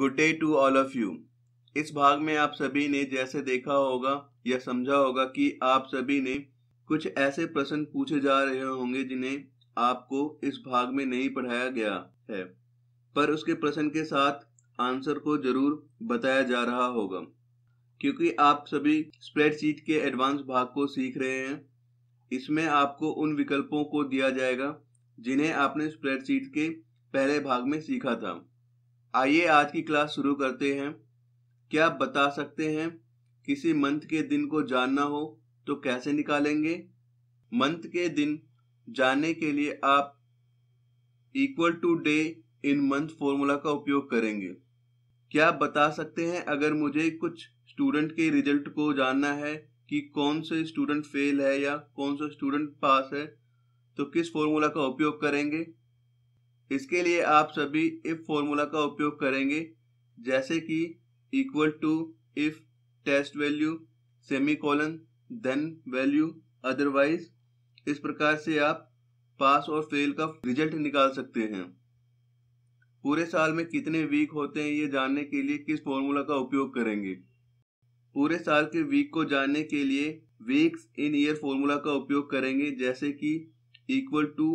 good day to all of you इस भाग में आप सभी ने जैसे देखा होगा या समझा होगा कि आप सभी ने कुछ ऐसे प्रश्न पूछे जा रहे होंगे जिन्हें आपको इस भाग में नहीं पढ़ाया गया है पर उसके प्रश्न के साथ आंसर को जरूर बताया जा रहा होगा क्योंकि आप सभी स्प्रेडशीट के एडवांस भाग को सीख रहे हैं इसमें आपको उन विकल्पों को दिया जाएगा जिन्हें आपने स्प्रेडशीट के पहले भाग में सीखा था आइए आज की क्लास शुरू करते हैं क्या आप बता सकते हैं किसी मंथ के दिन को जानना हो तो कैसे निकालेंगे मंथ के दिन जानने के लिए आप equal to day in month formula का उपयोग करेंगे क्या आप बता सकते हैं अगर मुझे कुछ स्टूडेंट के रिजल्ट को जानना है कि कौन से स्टूडेंट फेल है या कौन सा स्टूडेंट पास है तो किस फॉर्मूला का उपयोग करेंगे इसके लिए आप सभी इफ फॉर्मूला का उपयोग करेंगे जैसे कि equal to if test value semicolon then value otherwise इस प्रकार से आप पास और फेल का रिजल्ट निकाल सकते हैं पूरे साल में कितने वीक होते हैं ये जानने के लिए किस फॉर्मूला का उपयोग करेंगे पूरे साल के वीक को जानने के लिए वीक्स इन ईयर फॉर्मूला का उपयोग करेंगे जैसे कि equal to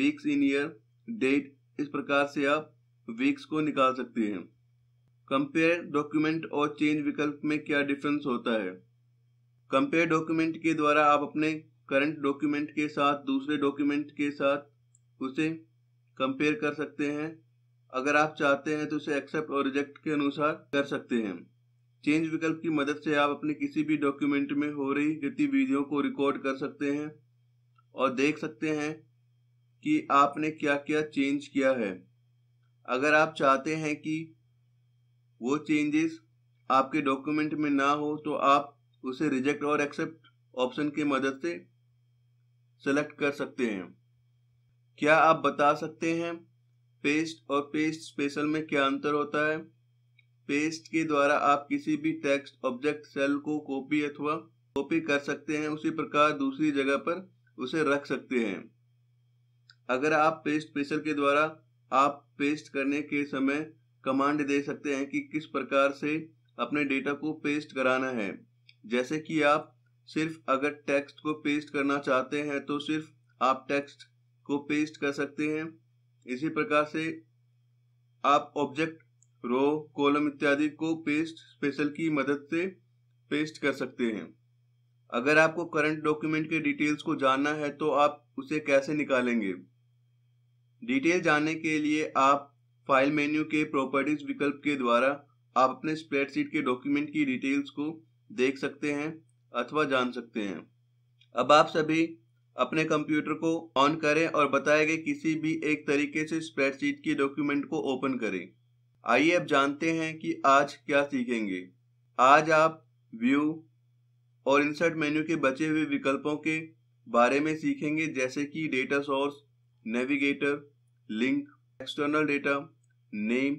weeks in year date इस प्रकार से आप वीक्स को निकाल सकते हैं कंपेयर डॉक्यूमेंट और चेंज विकल्प में क्या डिफरेंस होता है कंपेयर डॉक्यूमेंट के द्वारा आप अपने करंट डॉक्यूमेंट के साथ दूसरे डॉक्यूमेंट के साथ उसे कंपेयर कर सकते हैं अगर आप चाहते हैं तो उसे एक्सेप्ट और रिजेक्ट के अनुसार कर सकते हैं चेंज विकल्प की मदद से आप अपने किसी भी डॉक्यूमेंट में हो रही गतिविधियों को रिकॉर्ड कर सकते हैं और देख सकते हैं कि आपने क्या क्या चेंज किया है अगर आप चाहते हैं कि वो चेंजेस आपके डॉक्यूमेंट में ना हो तो आप उसे रिजेक्ट और एक्सेप्ट ऑप्शन की मदद से सेलेक्ट कर सकते हैं क्या आप बता सकते हैं पेस्ट और पेस्ट स्पेशल में क्या अंतर होता है पेस्ट के द्वारा आप किसी भी टेक्स्ट ऑब्जेक्ट सेल को कॉपी अथवा कॉपी कर सकते हैं उसी प्रकार दूसरी जगह पर उसे रख सकते हैं अगर आप पेस्ट पेशल के द्वारा आप पेस्ट करने के समय कमांड दे सकते हैं कि किस प्रकार से अपने डेटा को पेस्ट कराना है जैसे कि आप सिर्फ अगर टेक्स्ट को पेस्ट करना चाहते हैं तो सिर्फ आप टेक्स्ट को पेस्ट कर सकते हैं इसी प्रकार से आप ऑब्जेक्ट रो कॉलम इत्यादि को पेस्ट स्पेशल की मदद से पेस्ट कर सकते हैं अगर आपको करंट डॉक्यूमेंट के डिटेल्स को जानना है तो आप उसे कैसे निकालेंगे डिटेल जानने के लिए आप फाइल मेन्यू के प्रॉपर्टीज विकल्प के द्वारा आप अपने स्प्रेडशीट के डॉक्यूमेंट की डिटेल्स को देख सकते हैं अथवा जान सकते हैं अब आप सभी अपने कंप्यूटर को ऑन करें और बताए गए किसी भी एक तरीके से स्प्रेडशीट के डॉक्यूमेंट को ओपन करें आइए अब जानते हैं कि आज क्या सीखेंगे आज आप व्यू और इंसर्ट मेन्यू के बचे हुए विकल्पों के बारे में सीखेंगे जैसे कि data source navigator, link, external data, name,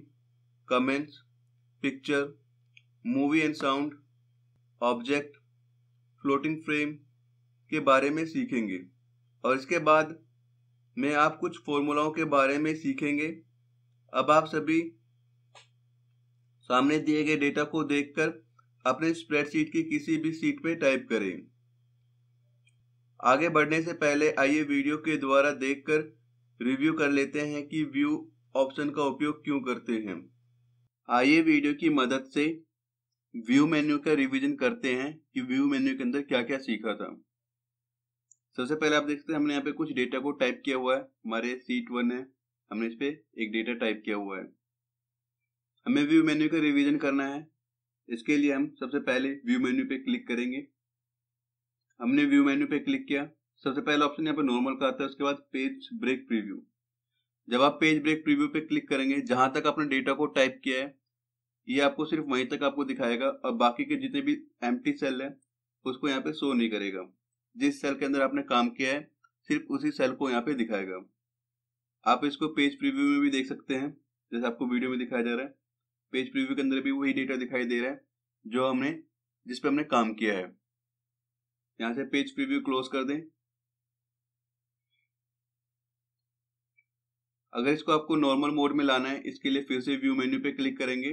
comments, picture, movie and sound object floating frame के बारे में सीखेंगे और इसके बाद में आप कुछ फॉर्मूलाओं के बारे में सीखेंगे अब आप सभी सामने दिए गए डेटा को देखकर अपने स्प्रेडशीट की किसी भी सीट में टाइप करें आगे बढ़ने से पहले आइए वीडियो के द्वारा देखकर रिव्यू कर लेते हैं कि व्यू ऑप्शन का उपयोग क्यों करते हैं आइए वीडियो की मदद से व्यू मेन्यू का रिवीजन करते हैं कि व्यू मेन्यू के अंदर क्या क्या सीखा था सबसे पहले आप देखते हैं हमने यहाँ पे कुछ डेटा को टाइप किया हुआ है हमारे सीट वन है हमने इस पे एक डेटा टाइप किया हुआ है हमें व्यू मेन्यू का रिवीजन करना है इसके लिए हम सबसे पहले व्यू मेन्यू पे क्लिक करेंगे हमने व्यू मेन्यू पे क्लिक किया सबसे पहला ऑप्शन यहाँ पे नॉर्मल का आता है उसके बाद पेज ब्रेक प्रीव्यू जब आप पेज ब्रेक प्रीव्यू पे क्लिक करेंगे जहां तक आपने डेटा को टाइप किया है ये आपको सिर्फ वहीं तक आपको दिखाएगा और बाकी के जितने भी एम सेल है उसको यहाँ पे शो नहीं करेगा जिस सेल के अंदर आपने काम किया है सिर्फ उसी सेल को यहाँ पे दिखाएगा आप इसको पेज प्रीव्यू में भी देख सकते हैं जैसे आपको वीडियो में दिखाया जा रहा है पेज प्रीव्यू के अंदर भी वही डेटा दिखाई दे रहा है जो हमने जिस पे हमने काम किया है यहाँ से पेज प्रीव्यू क्लोज कर दें अगर इसको आपको नॉर्मल मोड में लाना है इसके लिए फिर से व्यू मेन्यू पे क्लिक करेंगे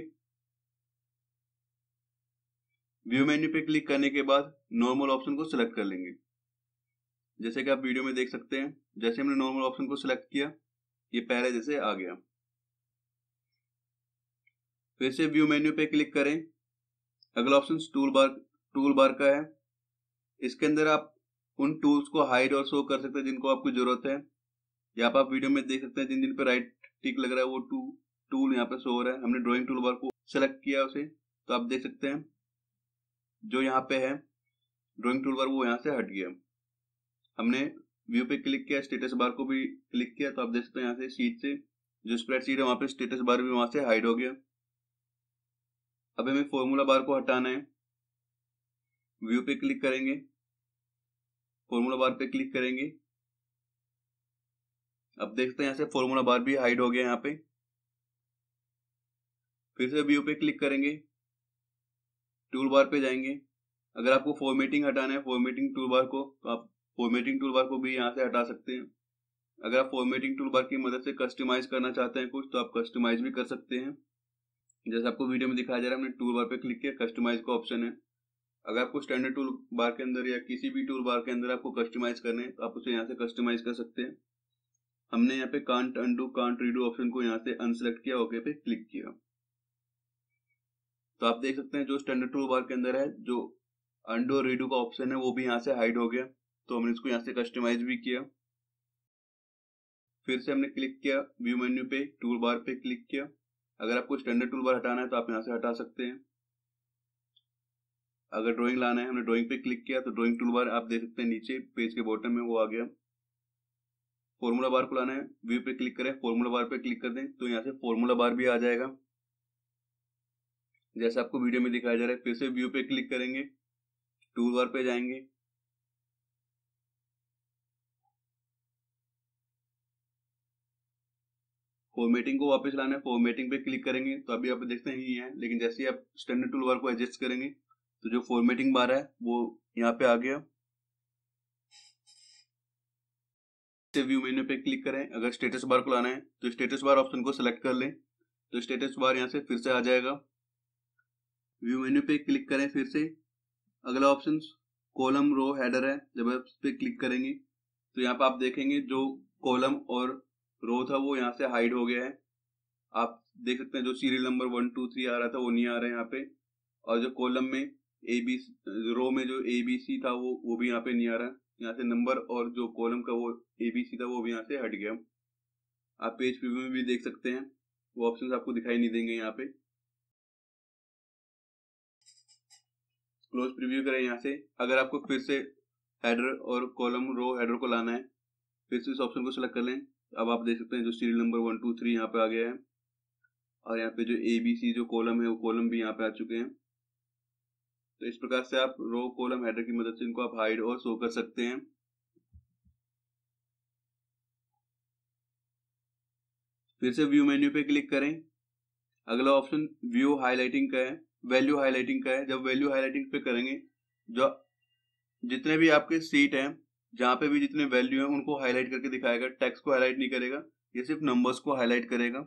व्यू मेन्यू पे क्लिक करने के बाद नॉर्मल ऑप्शन को सिलेक्ट कर लेंगे जैसे कि आप वीडियो में देख सकते हैं जैसे हमने नॉर्मल ऑप्शन को सिलेक्ट किया ये पहले जैसे आ गया फिर से व्यू मेन्यू पे क्लिक करें अगला option tool bar tool bar का है इसके अंदर आप उन टूल्स को हाइड और शो कर सकते हैं जिनको आपको जरूरत है यहाँ पर आप वीडियो में देख सकते हैं जिन जिन पे राइट टिक लग रहा है वो टू टूल यहाँ पे शो हो रहा है हमने ड्रॉइंग टूल बार को सेलेक्ट किया उसे तो आप देख सकते हैं जो यहाँ पे है ड्रॉइंग टूल बार वो यहाँ से हट गया हमने व्यू पे क्लिक किया स्टेटस बार को भी क्लिक किया तो आप देख सकते हैं यहाँ से सीट से जो स्प्रेड सीट है वहाँ पे स्टेटस बार भी वहां से हाइड हो गया अब हमें फॉर्मूला बार को हटाना है व्यू पे क्लिक करेंगे फॉर्मूला बार पे क्लिक करेंगे अब देखते हैं यहाँ से फॉर्मूला बार भी हाइड हो गया यहाँ पे फिर से व्यू पे क्लिक करेंगे टूल बार पे जाएंगे अगर आपको फॉर्मेटिंग हटाना है फॉर्मेटिंग टूल बार को तो आप फॉर्मेटिंग टूल बार को भी यहाँ से हटा सकते हैं अगर आप फॉर्मेटिंग टूल बार की मदद से कस्टमाइज करना चाहते हैं कुछ तो आप कस्टमाइज भी कर सकते हैं जैसे आपको वीडियो में दिखाया जा रहा है हमने टूल बार पे क्लिक किया कस्टमाइज का ऑप्शन है अगर आपको स्टैंडर्ड टूल बार के अंदर या किसी भी टूल बार के अंदर आपको कस्टमाइज करना है तो आप उसे यहाँ से कस्टमाइज कर सकते हैं हमने यहाँ पे can't undo can't redo option को यहाँ से अनसेलेक्ट किया ओके पे क्लिक किया तो आप देख सकते हैं जो स्टैंडर्ड टूल बार के अंदर है जो अंडू और रीडू का ऑप्शन है वो भी यहाँ से हाइड हो गया तो हमने इसको यहाँ से कस्टमाइज भी किया फिर से हमने क्लिक किया व्यू मेन्यू पे टूल बार पे क्लिक किया अगर आपको स्टैंडर्ड टूल बार हटाना है तो आप यहाँ से हटा सकते हैं अगर ड्राइंग लाना है हमने ड्राइंग पे क्लिक किया तो ड्राइंग टूल बार आप देख सकते हैं नीचे पेज के बॉटम में वो आ गया फॉर्मूला बार को लाना है व्यू पे क्लिक करें फॉर्मूला बार पे क्लिक कर दें तो यहाँ से फॉर्मूला बार भी आ जाएगा जैसे आपको वीडियो में दिखाया जा रहा है फिर से व्यू पे क्लिक करेंगे टूल बार पे जाएंगे फॉर्मेटिंग को वापस लाना है फॉर्मेटिंग पे क्लिक करेंगे तो अभी आप देखते हैं ये है लेकिन जैसे ही आप स्टैंडर्ड टूल बार को एडजस्ट करेंगे तो जो फॉर्मेटिंग बार है वो यहाँ पे आ गया से व्यू मेन्यू पे क्लिक करें अगर स्टेटस बार को लाना है तो स्टेटस बार ऑप्शन को सिलेक्ट कर लें तो स्टेटस बार यहाँ से फिर से आ जाएगा व्यू मेन्यू पे क्लिक करें फिर से अगला ऑप्शन कॉलम रो हैडर है जब आप इस पर क्लिक करेंगे तो यहाँ पर आप देखेंगे जो कॉलम और रो था वो यहाँ से हाइड हो गया है आप देख सकते हैं जो serial number one two three आ रहा था वो नहीं आ रहा है यहाँ पे और जो कॉलम में ए बी रो में जो ए बी सी था वो वो भी यहाँ पे नहीं आ रहा है यहाँ से नंबर और जो कॉलम का वो ए बी सी था वो भी यहाँ से हट गया आप पेज प्रीव्यू में भी देख सकते हैं वो ऑप्शन आपको दिखाई नहीं देंगे यहाँ पे क्लोज प्रीव्यू करें यहाँ से अगर आपको फिर से हेडर और कॉलम रो हेडर को लाना है फिर से इस ऑप्शन को सिलेक्ट कर लें अब आप देख सकते हैं जो serial number one two three यहाँ पे आ गया है और यहाँ पे जो ए बी सी जो कॉलम है वो कॉलम भी यहाँ पे आ चुके हैं तो इस प्रकार से आप रो कॉलम हेडर की मदद से इनको आप हाइड और शो कर सकते हैं फिर से व्यू मेन्यू पे क्लिक करें अगला ऑप्शन व्यू हाईलाइटिंग का है वैल्यू हाईलाइटिंग का है जब वैल्यू हाईलाइटिंग पे करेंगे जो जितने भी आपके सीट हैं जहां पे भी जितने वैल्यू हैं उनको हाईलाइट करके दिखाएगा टेक्स्ट को हाईलाइट नहीं करेगा ये सिर्फ नंबर्स को हाईलाइट करेगा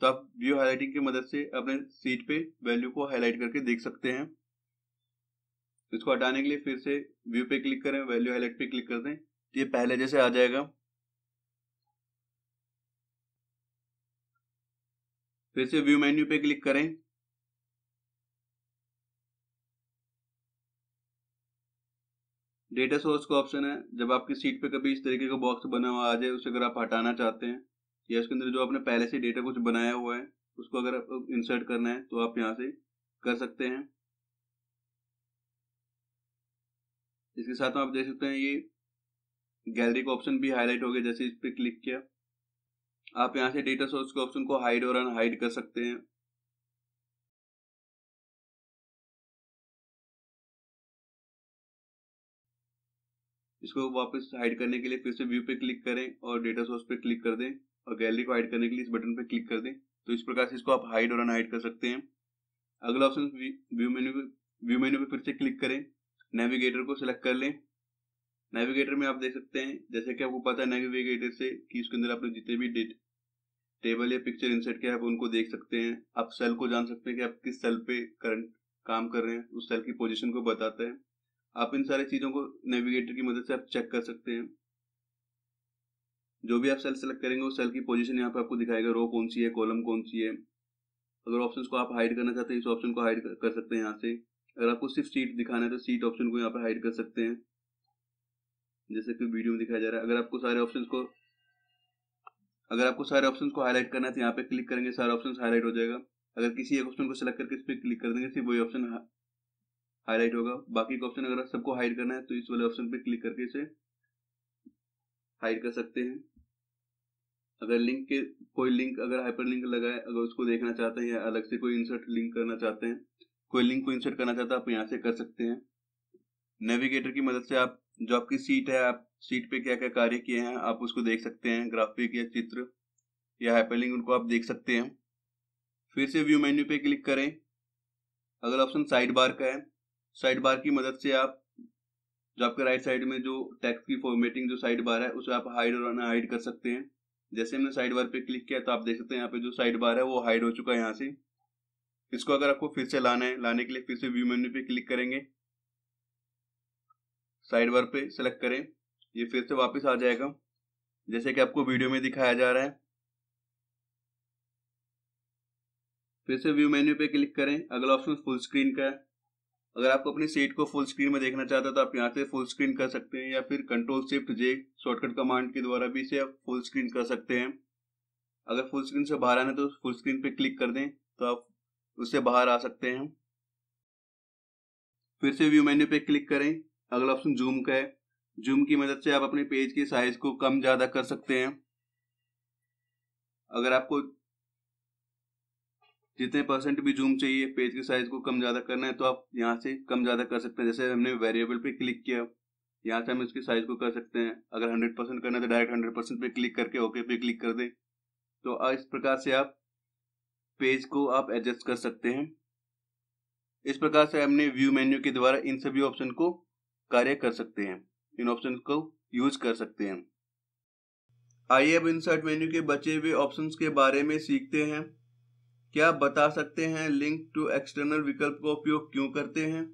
तो आप व्यू हाईलाइटिंग की मदद से अपने सीट पे वैल्यू को हाईलाइट करके देख सकते हैं तो इसको हटाने के लिए फिर से व्यू पे क्लिक करें वैल्यू हाईलाइट पे क्लिक कर दें तो ये पहले जैसे आ जाएगा फिर से व्यू मेन्यू पे क्लिक करें डेटा सोर्स का ऑप्शन है जब आपकी सीट पे कभी इस तरीके का बॉक्स बना हुआ आ जाए उसे अगर आप हटाना चाहते हैं या उसके अंदर जो आपने पहले से डेटा कुछ बनाया हुआ है उसको अगर इंसर्ट करना है तो आप यहाँ से कर सकते हैं इसके साथ में आप देख सकते हैं ये गैलरी का ऑप्शन भी हाईलाइट हो गया जैसे इस पर क्लिक किया आप यहाँ से डेटा सोर्स के ऑप्शन को हाइड और अनहाइड कर सकते हैं इसको वापस हाइड करने के लिए फिर से व्यू पे क्लिक करें और डेटा सोर्स पे क्लिक कर दें और गैलरी को हाइड करने के लिए इस बटन पे क्लिक कर दें तो इस प्रकार से इसको आप हाइड और अनहाइड कर सकते हैं अगला option view menu view menu पे फिर से क्लिक करें नेविगेटर को सिलेक्ट कर लें नेविगेटर में आप देख सकते हैं जैसे कि आपको पता है नेविगेटर से कि उसके अंदर आपने जितने भी डेट टेबल या पिक्चर इंसर्ट किया है आप उनको देख सकते हैं आप सेल को जान सकते हैं कि आप किस सेल पे करंट काम कर रहे हैं उस सेल की पोजीशन को बताता है आप इन सारी चीजों को नेविगेटर की मदद से आप चेक कर सकते हैं जो भी आप सेल सेलेक्ट करेंगे उस सेल की पोजीशन यहाँ पे आपको दिखाएगा रो कौन सी है कॉलम कौन सी है अगर ऑप्शंस को आप हाइड करना चाहते हैं इस ऑप्शन को हाइड कर सकते हैं यहाँ से अगर आपको सिर्फ सीट दिखाना है तो सीट ऑप्शन को यहाँ पर हाइड कर सकते हैं जैसे कि वीडियो में दिखाया जा रहा है अगर आपको सारे ऑप्शन को अगर आपको सारे ऑप्शन को हाईलाइट करना है तो यहाँ पे क्लिक करेंगे सारे ऑप्शन हाईलाइट हो जाएगा अगर किसी एक ऑप्शन को सिलेक्ट करके इस पर क्लिक कर देंगे सिर्फ वही ऑप्शन हाईलाइट होगा बाकी का ऑप्शन अगर सबको हाइड करना है तो इस वाले ऑप्शन पे क्लिक करके इसे हाइड कर सकते हैं अगर लिंक के कोई लिंक अगर हाइपर लिंक लगाए अगर उसको देखना चाहते हैं या अलग से कोई इंसर्ट लिंक करना चाहते हैं कोई लिंक को इंसर्ट करना चाहता है आप यहाँ से कर सकते हैं नेविगेटर की मदद से आप जो आपकी सीट है आप सीट पे क्या क्या कार्य किए हैं आप उसको देख सकते हैं ग्राफिक या चित्र या हाइपरलिंक उनको आप देख सकते हैं फिर से व्यू मेन्यू पे क्लिक करें अगला ऑप्शन साइड बार का है साइड बार की मदद से आप जो आपके राइट साइड में जो टेक्स्ट की फॉर्मेटिंग जो साइड बार है उसे आप हाइड और अनहाइड कर सकते हैं जैसे हमने साइड बार पे क्लिक किया तो आप देख सकते हैं यहाँ पे जो साइड बार है वो हाइड हो चुका है यहाँ से इसको अगर आपको फिर से लाना है लाने के लिए फिर से व्यू मेन्यू पे क्लिक करेंगे साइड बार पे सेलेक्ट करें ये फिर से वापस आ जाएगा जैसे कि आपको वीडियो में दिखाया जा रहा है फिर से व्यू मेन्यू पे क्लिक करें अगला ऑप्शन फुल स्क्रीन का है अगर आपको अपनी सीट को फुल स्क्रीन में देखना चाहते हो तो आप यहाँ से फुल स्क्रीन कर सकते हैं या फिर control shift J shortcut command के द्वारा भी इसे आप फुल स्क्रीन कर सकते हैं अगर फुल स्क्रीन से बाहर आना तो फुल स्क्रीन पे क्लिक कर दें तो आप उससे बाहर आ सकते हैं फिर से व्यू मेन्यू पे क्लिक करें अगला ऑप्शन जूम का है जूम की मदद से आप अपने पेज के साइज को कम ज्यादा कर सकते हैं अगर आपको जितने परसेंट भी जूम चाहिए पेज के साइज को कम ज्यादा करना है तो आप यहाँ से कम ज्यादा कर सकते हैं जैसे हमने वेरिएबल पे क्लिक किया यहाँ से हम इसके साइज को कर सकते हैं अगर हंड्रेड परसेंट करना है तो डायरेक्ट हंड्रेड परसेंट पे क्लिक करके ओके पे क्लिक कर दें तो इस प्रकार से आप पेज को आप एडजस्ट कर सकते हैं इस प्रकार से हमने व्यू मेन्यू के द्वारा इन सभी ऑप्शन को कार्य कर सकते हैं इन ऑप्शन को यूज कर सकते हैं आइए अब इंसर्ट मेन्यू के बचे हुए ऑप्शन के बारे में सीखते हैं क्या आप बता सकते हैं लिंक टू एक्सटर्नल विकल्प का उपयोग क्यों करते हैं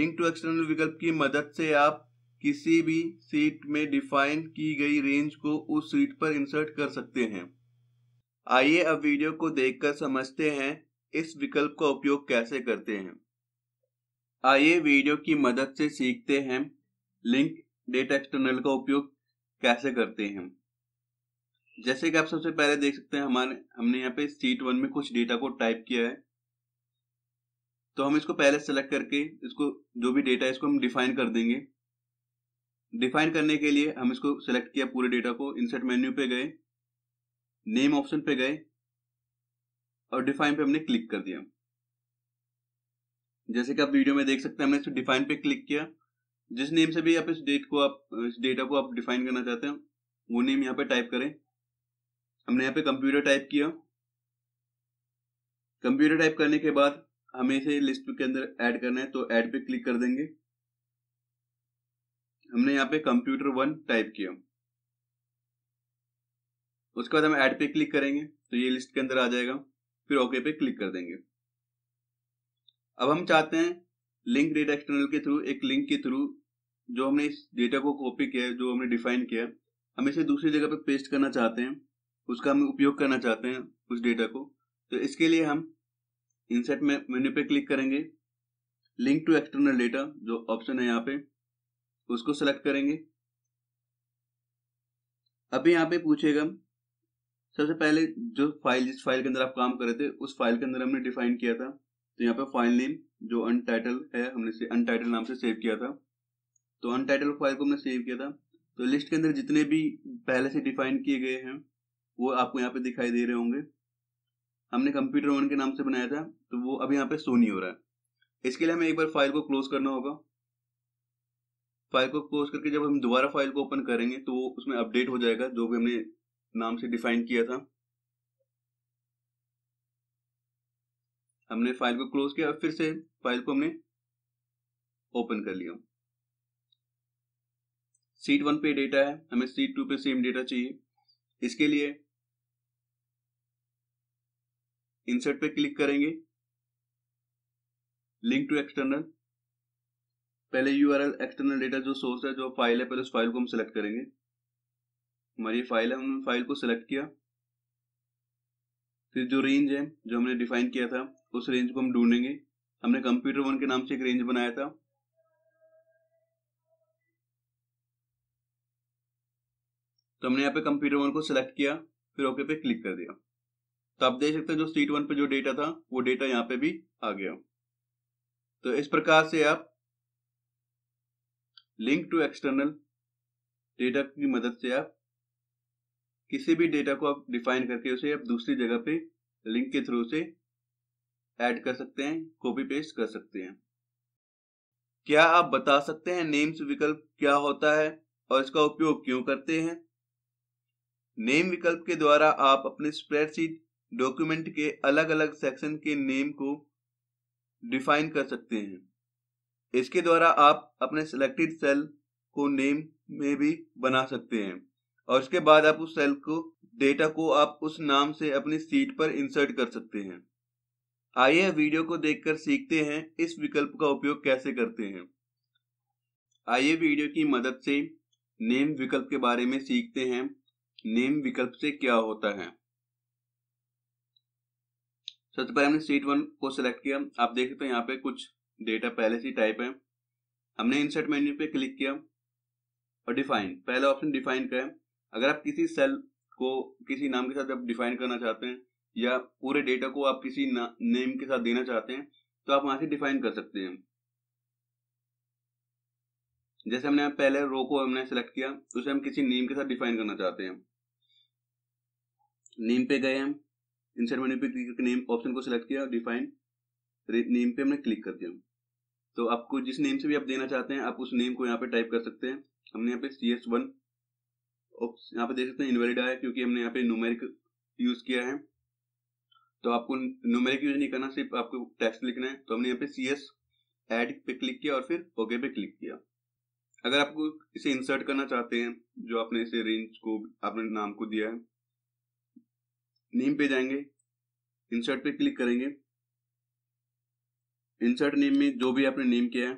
लिंक टू एक्सटर्नल विकल्प की मदद से आप किसी भी सीट में डिफाइन की गई रेंज को उस सीट पर इंसर्ट कर सकते हैं आइए अब वीडियो को देखकर समझते हैं इस विकल्प का उपयोग कैसे करते हैं आइए वीडियो की मदद से सीखते हैं लिंक डेटा एक्सटर्नल का उपयोग कैसे करते हैं जैसे कि आप सबसे पहले देख सकते हैं हमारे हमने यहाँ पे सीट वन में कुछ डेटा को टाइप किया है तो हम इसको पहले सेलेक्ट करके इसको जो भी डेटा है इसको हम डिफाइन कर देंगे डिफाइन करने के लिए हम इसको सेलेक्ट किया पूरे डेटा को इंसर्ट मेन्यू पे गए नेम ऑप्शन पे गए और डिफाइन पे हमने क्लिक कर दिया जैसे कि आप वीडियो में देख सकते हैं हमने इस डिफाइन पे क्लिक किया जिस नेम से भी आप इस डेट को आप इस डेटा को आप डिफाइन करना चाहते हैं वो नेम यहाँ पे टाइप करें हमने यहाँ पे कंप्यूटर टाइप किया कंप्यूटर टाइप करने के बाद हमें इसे लिस्ट के अंदर ऐड करना है तो ऐड पे क्लिक कर देंगे हमने यहाँ पे कंप्यूटर वन टाइप किया उसके बाद हम ऐड पे क्लिक करेंगे तो ये लिस्ट के अंदर आ जाएगा फिर ओके पे क्लिक कर देंगे अब हम चाहते हैं लिंक डेटा एक्सटर्नल के थ्रू एक लिंक के थ्रू जो हमने इस डेटा को कॉपी किया है जो हमने डिफाइन किया है हम इसे दूसरी जगह पे पेस्ट करना चाहते हैं उसका हम उपयोग करना चाहते हैं उस डेटा को तो इसके लिए हम इंसर्ट में मेन्यू पे क्लिक करेंगे लिंक टू एक्सटर्नल डेटा जो ऑप्शन है यहाँ पे उसको सेलेक्ट करेंगे अभी यहाँ पे पूछेगा सबसे पहले जो फाइल जिस फाइल के अंदर आप काम कर रहे थे उस फाइल के अंदर हमने डिफाइन किया था तो यहाँ पे फाइल नेम जो अनटाइटल है हमने अनटाइटल नाम से सेव किया था तो अनटाइटल फाइल को हमने सेव किया था तो लिस्ट के अंदर जितने भी पहले से डिफाइन किए गए हैं वो आपको यहाँ पे दिखाई दे रहे होंगे हमने कंप्यूटर वन के नाम से बनाया था तो वो अब यहाँ पे शो नहीं हो रहा है इसके लिए हमें एक बार फाइल को क्लोज करना होगा फाइल को क्लोज करके जब हम दोबारा फाइल को ओपन करेंगे तो उसमें अपडेट हो जाएगा जो भी हमने नाम से डिफाइन किया था हमने फाइल को क्लोज किया और फिर से फाइल को हमने ओपन कर लिया सीट वन पे डेटा है हमें सीट टू पे सेम डेटा चाहिए इसके लिए इंसर्ट पे क्लिक करेंगे लिंक टू एक्सटर्नल पहले यूआरएल एक्सटर्नल डेटा जो सोर्स है जो फाइल है पहले उस फाइल को हम सिलेक्ट करेंगे हमारी फाइल है हमने फाइल को सिलेक्ट किया फिर जो रेंज है जो हमने डिफाइन किया था उस रेंज को हम ढूंढेंगे हमने कंप्यूटर वन के नाम से एक रेंज बनाया था तो हमने यहाँ पे कंप्यूटर वन को सिलेक्ट किया फिर ओके पे क्लिक कर दिया तो आप देख सकते हैं जो सीट वन पे जो डेटा था वो डेटा यहाँ पे भी आ गया तो इस प्रकार से आप लिंक टू एक्सटर्नल डेटा की मदद से आप किसी भी डेटा को आप डिफाइन करके उसे आप दूसरी जगह पे लिंक के थ्रू से ऐड कर सकते हैं कॉपी पेस्ट कर सकते हैं क्या आप बता सकते हैं नेम्स विकल्प क्या होता है और इसका उपयोग क्यों करते हैं नेम विकल्प के द्वारा आप अपने स्प्रेडशीट डॉक्यूमेंट के अलग अलग सेक्शन के नेम को डिफाइन कर सकते हैं इसके द्वारा आप अपने सिलेक्टेड सेल को नेम में भी बना सकते हैं और उसके बाद आप उस सेल को डेटा को आप उस नाम से अपनी सीट पर इंसर्ट कर सकते हैं आइए वीडियो को देखकर सीखते हैं इस विकल्प का उपयोग कैसे करते हैं आइए वीडियो की मदद से नेम विकल्प के बारे में सीखते हैं नेम विकल्प से क्या होता है सबसे पहले हमने सीट वन को सिलेक्ट किया आप देख सकते हैं यहाँ पे कुछ डेटा पहले से टाइप है हमने इंसर्ट मेन्यू पे क्लिक किया और डिफाइन पहला ऑप्शन डिफाइन का है अगर आप किसी सेल को किसी नाम के साथ आप डिफाइन करना चाहते हैं या पूरे डेटा को आप किसी नेम के साथ देना चाहते हैं तो आप वहां से डिफाइन कर सकते हैं जैसे हमने पहले रो को हमने सेलेक्ट किया उसे हम किसी नेम के साथ डिफाइन करना चाहते हैं नेम पे गए हम इंसर्ट मेन्यू पे क्लिक करके नेम ऑप्शन को सिलेक्ट किया डिफाइन नेम पे हमने क्लिक कर दिया तो आपको जिस नेम से भी आप देना चाहते हैं आप उस नेम को यहाँ पे टाइप कर सकते हैं हमने यहाँ पे सी एस वन यहाँ पे देख सकते हैं इनवेलिड आया क्योंकि हमने यहाँ पे न्यूमेरिक यूज किया है तो आपको न्यूमेरिक यूज नहीं करना सिर्फ आपको टेक्स्ट लिखना है तो हमने यहाँ पे सी एस एड पे क्लिक किया और फिर ओके पे क्लिक किया अगर आपको इसे इंसर्ट करना चाहते हैं जो आपने इसे रेंज को आपने नाम को दिया है नेम पे जाएंगे इंसर्ट पे क्लिक करेंगे इंसर्ट नेम में जो भी आपने नेम किया है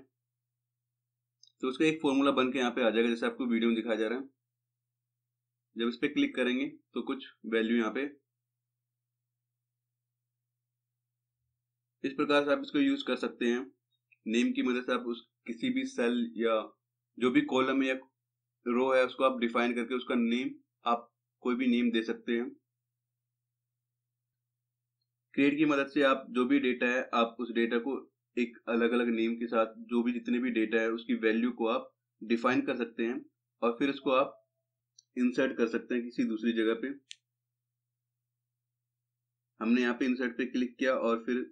तो उसका एक फॉर्मूला बन के यहाँ पे आ जाएगा जैसे आपको वीडियो में दिखाया जा रहा है जब इस पर क्लिक करेंगे तो कुछ वैल्यू यहाँ पे इस प्रकार से आप इसको यूज कर सकते हैं नेम की मदद से आप उस किसी भी सेल या जो भी कॉलम या रो है उसको आप डिफाइन करके उसका नेम आप कोई भी नेम दे सकते हैं क्रिएट की मदद से आप जो भी डेटा है आप उस डेटा को एक अलग अलग नेम के साथ जो भी जितने भी डेटा है उसकी वैल्यू को आप डिफाइन कर सकते हैं और फिर उसको आप इंसर्ट कर सकते हैं किसी दूसरी जगह पे हमने यहाँ पे इंसर्ट पे क्लिक किया और फिर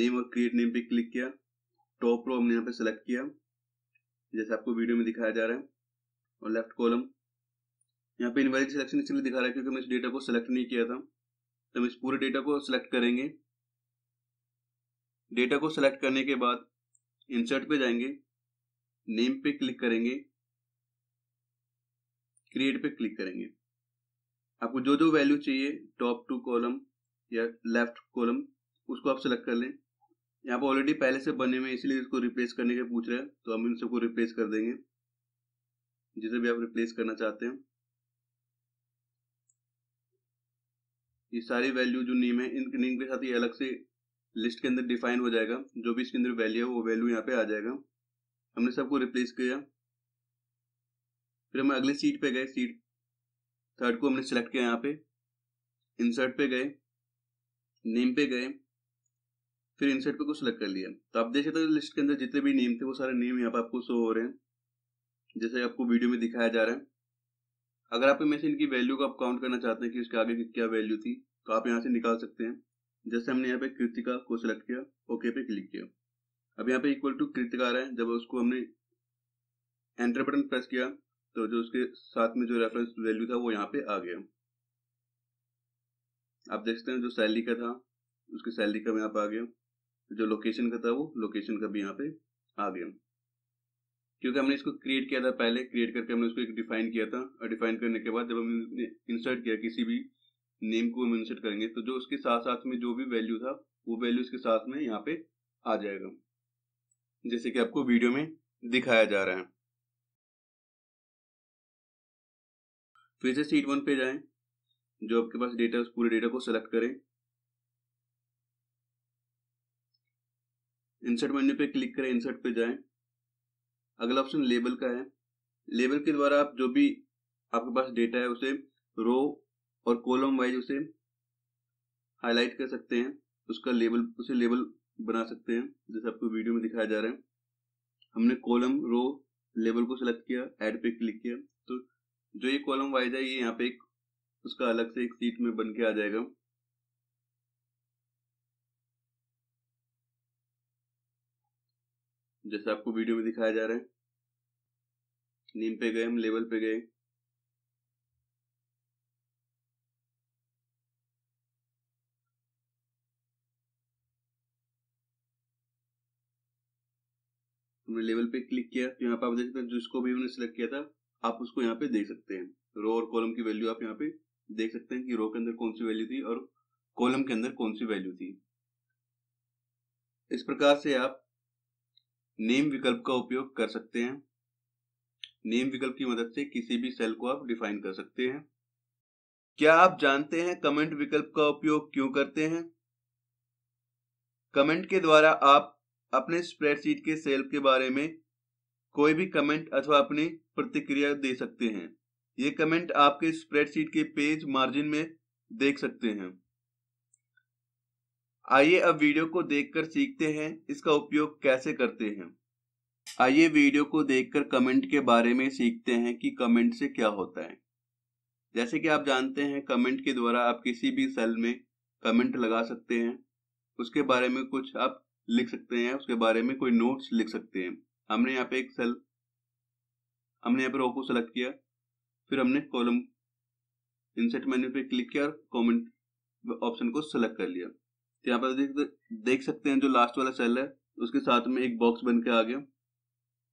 नेम और क्रिएट नेम पे क्लिक किया टॉप रो हमने यहाँ पे सेलेक्ट किया जैसे आपको वीडियो में दिखाया जा रहा है और लेफ्ट कॉलम यहाँ पे इनवैलिड सिलेक्शन इसलिए दिखा रहा है क्योंकि हम इस डेटा को सिलेक्ट नहीं किया था तो हम इस पूरे डेटा को सिलेक्ट करेंगे डेटा को सिलेक्ट करने के बाद इंसर्ट पे जाएंगे नेम पे क्लिक करेंगे क्रिएट पे क्लिक करेंगे आपको जो जो वैल्यू चाहिए टॉप टू कॉलम या लेफ्ट कॉलम उसको आप सेलेक्ट कर लें यहाँ पर ऑलरेडी पहले से बने हुए इसलिए इसको रिप्लेस करने के पूछ रहे हैं तो हम इन सबको रिप्लेस कर देंगे जिसे भी आप रिप्लेस करना चाहते हैं ये सारी वैल्यू जो नेम है इन नेम के साथ ये अलग से लिस्ट के अंदर डिफाइन हो जाएगा जो भी इसके अंदर वैल्यू है वो वैल्यू यहाँ पे आ जाएगा हमने सबको रिप्लेस किया फिर हम अगले सीट पे गए सीट थर्ड को हमने सेलेक्ट किया यहाँ पे इंसर्ट पे गए नेम पे गए फिर इंसर्ट पे को सिलेक्ट कर लिया तो आप देख सकते हो लिस्ट के अंदर जितने भी नेम थे वो सारे नेम यहाँ पे आपको शो हो रहे हैं जैसे आपको वीडियो में दिखाया जा रहा है अगर आप इनमें इनकी वैल्यू को आप काउंट करना चाहते हैं कि उसके आगे क्या वैल्यू थी तो आप यहाँ से निकाल सकते हैं जैसे हमने यहाँ पे कृतिका को सिलेक्ट किया ओके पे क्लिक किया अब यहाँ पे इक्वल टू कृतिका आ रहा है जब उसको हमने एंटर बटन प्रेस किया तो जो उसके साथ में जो रेफरेंस वैल्यू था वो यहाँ पे आ गया आप देखते हैं जो सैलरी का था उसकी सैलरी का यहाँ पे आ गया जो लोकेशन का था वो लोकेशन का भी यहाँ पे आ गया क्योंकि हमने इसको क्रिएट किया था पहले क्रिएट करके हमने उसको एक डिफाइन किया था और डिफाइन करने के बाद जब हमने इंसर्ट किया किसी भी नेम को हम इंसर्ट करेंगे तो जो उसके साथ साथ में जो भी वैल्यू था वो वैल्यू इसके साथ में यहाँ पे आ जाएगा जैसे कि आपको वीडियो में दिखाया जा रहा है फिर से सीट वन पे जाएं जो आपके पास डेटा उस पूरे डेटा को सेलेक्ट करें इंसर्ट मेन्यू पे क्लिक करें इंसर्ट पे जाएं अगला ऑप्शन लेबल का है लेबल के द्वारा आप जो भी आपके पास डेटा है उसे रो और कॉलम वाइज उसे हाईलाइट कर सकते हैं उसका लेबल उसे लेबल बना सकते हैं जैसे आपको वीडियो में दिखाया जा रहा है हमने कॉलम रो लेबल को सिलेक्ट किया एड पे क्लिक किया तो जो ये कॉलम वाइज है ये यहाँ पे एक उसका अलग से एक सीट में बन के आ जाएगा जैसे आपको वीडियो में दिखाया जा रहा है नीम पे गए हम लेवल पे गए हमने लेवल पे क्लिक किया तो यहाँ पे आप देख सकते हैं जिसको भी हमने सिलेक्ट किया था आप उसको यहाँ पे देख सकते हैं रो और कॉलम की वैल्यू आप यहाँ पे देख सकते हैं कि रो के अंदर कौन सी वैल्यू थी और कॉलम के अंदर कौन सी वैल्यू थी इस प्रकार से आप नेम विकल्प का उपयोग कर सकते हैं नेम विकल्प की मदद से किसी भी सेल को आप डिफाइन कर सकते हैं क्या आप जानते हैं कमेंट विकल्प का उपयोग क्यों करते हैं कमेंट के द्वारा आप अपने स्प्रेडशीट के सेल के बारे में कोई भी कमेंट अथवा अपनी प्रतिक्रिया दे सकते हैं ये कमेंट आपके स्प्रेडशीट के पेज मार्जिन में देख सकते हैं आइए अब वीडियो को देखकर सीखते हैं इसका उपयोग कैसे करते हैं आइए वीडियो को देखकर कमेंट के बारे में सीखते हैं कि कमेंट से क्या होता है जैसे कि आप जानते हैं कमेंट के द्वारा आप किसी भी सेल में कमेंट लगा सकते हैं उसके बारे में कुछ आप लिख सकते हैं उसके बारे में कोई नोट्स लिख सकते हैं हमने यहाँ पे एक सेल हमने यहाँ पे रो को सेलेक्ट किया फिर हमने कॉलम इंसर्ट मेन्यू पे क्लिक किया और कॉमेंट ऑप्शन को सेलेक्ट कर लिया तो यहाँ पर देख, देख सकते हैं जो लास्ट वाला सेल है उसके साथ में एक बॉक्स बन के आ गया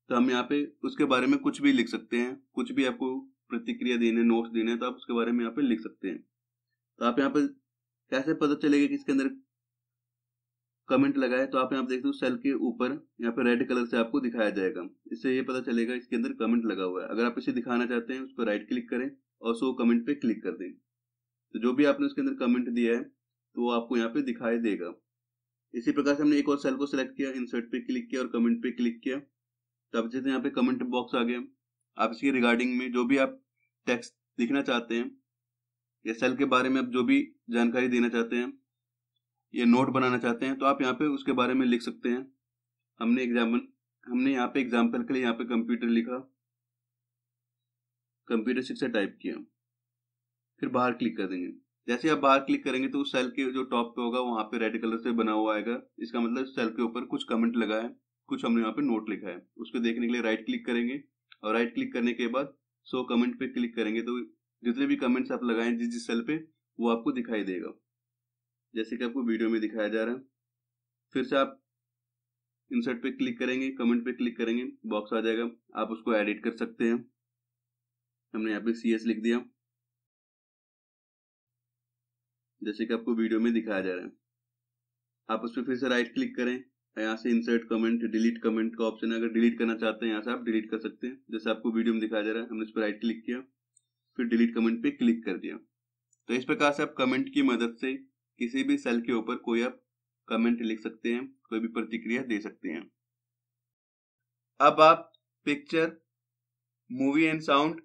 तो हम यहाँ पे उसके बारे में कुछ भी लिख सकते हैं कुछ भी आपको प्रतिक्रिया देने नोट्स देने तो आप उसके बारे में यहाँ पे लिख सकते हैं तो आप यहाँ पे कैसे पता चलेगा कि इसके अंदर कमेंट लगाए तो आप यहाँ देखते हो सेल के ऊपर यहाँ पे रेड कलर से आपको दिखाया जाएगा इससे ये पता चलेगा इसके अंदर कमेंट लगा हुआ है अगर आप इसे दिखाना चाहते हैं पर राइट क्लिक करें और सो कमेंट पे क्लिक कर दें तो जो भी आपने उसके अंदर कमेंट दिया है तो वो आपको यहाँ पे दिखाई देगा इसी प्रकार से हमने एक और सेल को सिलेक्ट किया इंसर्ट पे क्लिक किया और कमेंट पे क्लिक किया तो आप जैसे यहाँ पे कमेंट बॉक्स आ गया आप इसके रिगार्डिंग में जो भी आप टेक्स्ट लिखना चाहते हैं या सेल के बारे में आप जो भी जानकारी देना चाहते हैं ये नोट बनाना चाहते हैं तो आप यहाँ पे उसके बारे में लिख सकते हैं हमने एग्जाम्पल हमने यहाँ पे एग्जाम्पल के लिए यहाँ पे कंप्यूटर लिखा कंप्यूटर शिक्षा टाइप किया फिर बाहर क्लिक कर देंगे जैसे आप बाहर क्लिक करेंगे तो उस सेल के जो टॉप पे होगा वहां पे रेड कलर से बना हुआ आएगा इसका मतलब सेल के ऊपर कुछ कमेंट लगा है कुछ हमने यहाँ पे नोट लिखा है उसको देखने के लिए राइट क्लिक करेंगे और राइट क्लिक करने के बाद सो कमेंट पे क्लिक करेंगे तो जितने भी कमेंट्स आप लगाए जिस जिस सेल पे वो आपको दिखाई देगा जैसे कि आपको वीडियो में दिखाया जा रहा है फिर से आप इंसर्ट पे क्लिक करेंगे कमेंट पे क्लिक करेंगे बॉक्स आ जाएगा आप उसको एडिट कर सकते हैं हमने यहाँ पे सी एस लिख दिया जैसे कि आपको वीडियो में दिखाया जा रहा है आप उस पर फिर से राइट क्लिक करें यहाँ से इंसर्ट कमेंट डिलीट कमेंट का ऑप्शन है अगर डिलीट करना चाहते हैं यहाँ से आप डिलीट कर सकते हैं जैसे आपको वीडियो में दिखाया जा रहा है हमने इस पर राइट क्लिक किया फिर डिलीट कमेंट पे क्लिक कर दिया तो इस प्रकार से आप कमेंट की मदद से किसी भी सेल के ऊपर कोई आप कमेंट लिख सकते हैं कोई भी प्रतिक्रिया दे सकते हैं अब आप picture movie and sound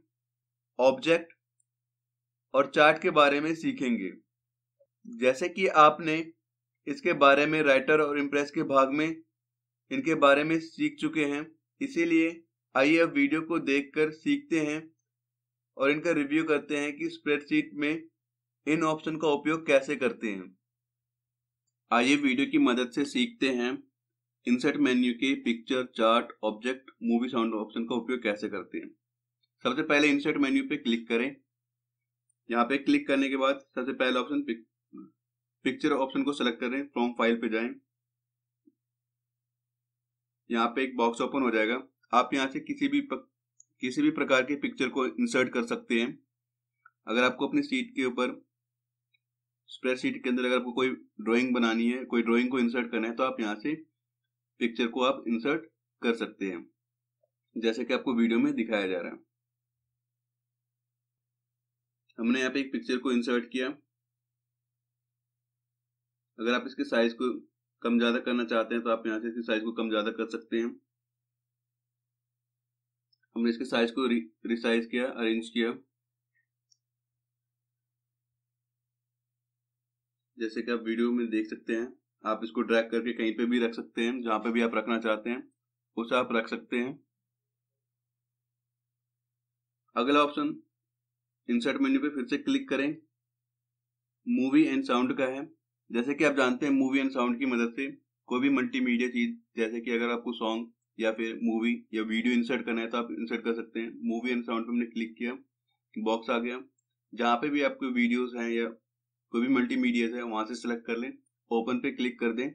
object और चार्ट के बारे में सीखेंगे जैसे कि आपने इसके बारे में राइटर और इम्प्रेस के भाग में इनके बारे में सीख चुके हैं इसीलिए आइए अब वीडियो को देखकर सीखते हैं और इनका रिव्यू करते हैं कि स्प्रेडशीट में इन ऑप्शन का उपयोग कैसे करते हैं आइए वीडियो की मदद से सीखते हैं इंसर्ट मेन्यू के picture chart object movie sound option का उपयोग कैसे करते हैं सबसे पहले इंसर्ट मेन्यू पे क्लिक करें यहाँ पे क्लिक करने के बाद सबसे पहला ऑप्शन पिक्चर ऑप्शन को सिलेक्ट करें फ्रॉम फाइल पे जाएं यहाँ पे एक बॉक्स ओपन हो जाएगा आप यहाँ से किसी भी किसी भी प्रकार के पिक्चर को इंसर्ट कर सकते हैं अगर आपको अपनी सीट के ऊपर स्प्रेडशीट के अंदर अगर आपको कोई ड्राइंग बनानी है कोई ड्राइंग को इंसर्ट करना है तो आप यहाँ से पिक्चर को आप इंसर्ट कर सकते हैं जैसे कि आपको वीडियो में दिखाया जा रहा है हमने यहाँ पे एक पिक्चर को इंसर्ट किया अगर आप इसके साइज को कम ज्यादा करना चाहते हैं तो आप यहाँ से इसके साइज को कम ज्यादा कर सकते हैं हमने इसके साइज को रिसाइज किया अरेंज किया जैसे कि आप वीडियो में देख सकते हैं आप इसको ड्रैग करके कहीं पे भी रख सकते हैं जहां पे भी आप रखना चाहते हैं उसे आप रख सकते हैं अगला ऑप्शन इंसर्ट मेन्यू पे फिर से क्लिक करें मूवी एंड साउंड का है जैसे कि आप जानते हैं मूवी एंड साउंड की मदद से कोई भी मल्टीमीडिया चीज जैसे कि अगर आपको सॉन्ग या फिर मूवी या वीडियो इंसर्ट करना है तो आप इंसर्ट कर सकते हैं मूवी एंड साउंड पे हमने क्लिक किया बॉक्स आ गया जहां पे भी आपके वीडियोस हैं या कोई भी मल्टीमीडिया है वहां से सिलेक्ट कर लें ओपन पे क्लिक कर दें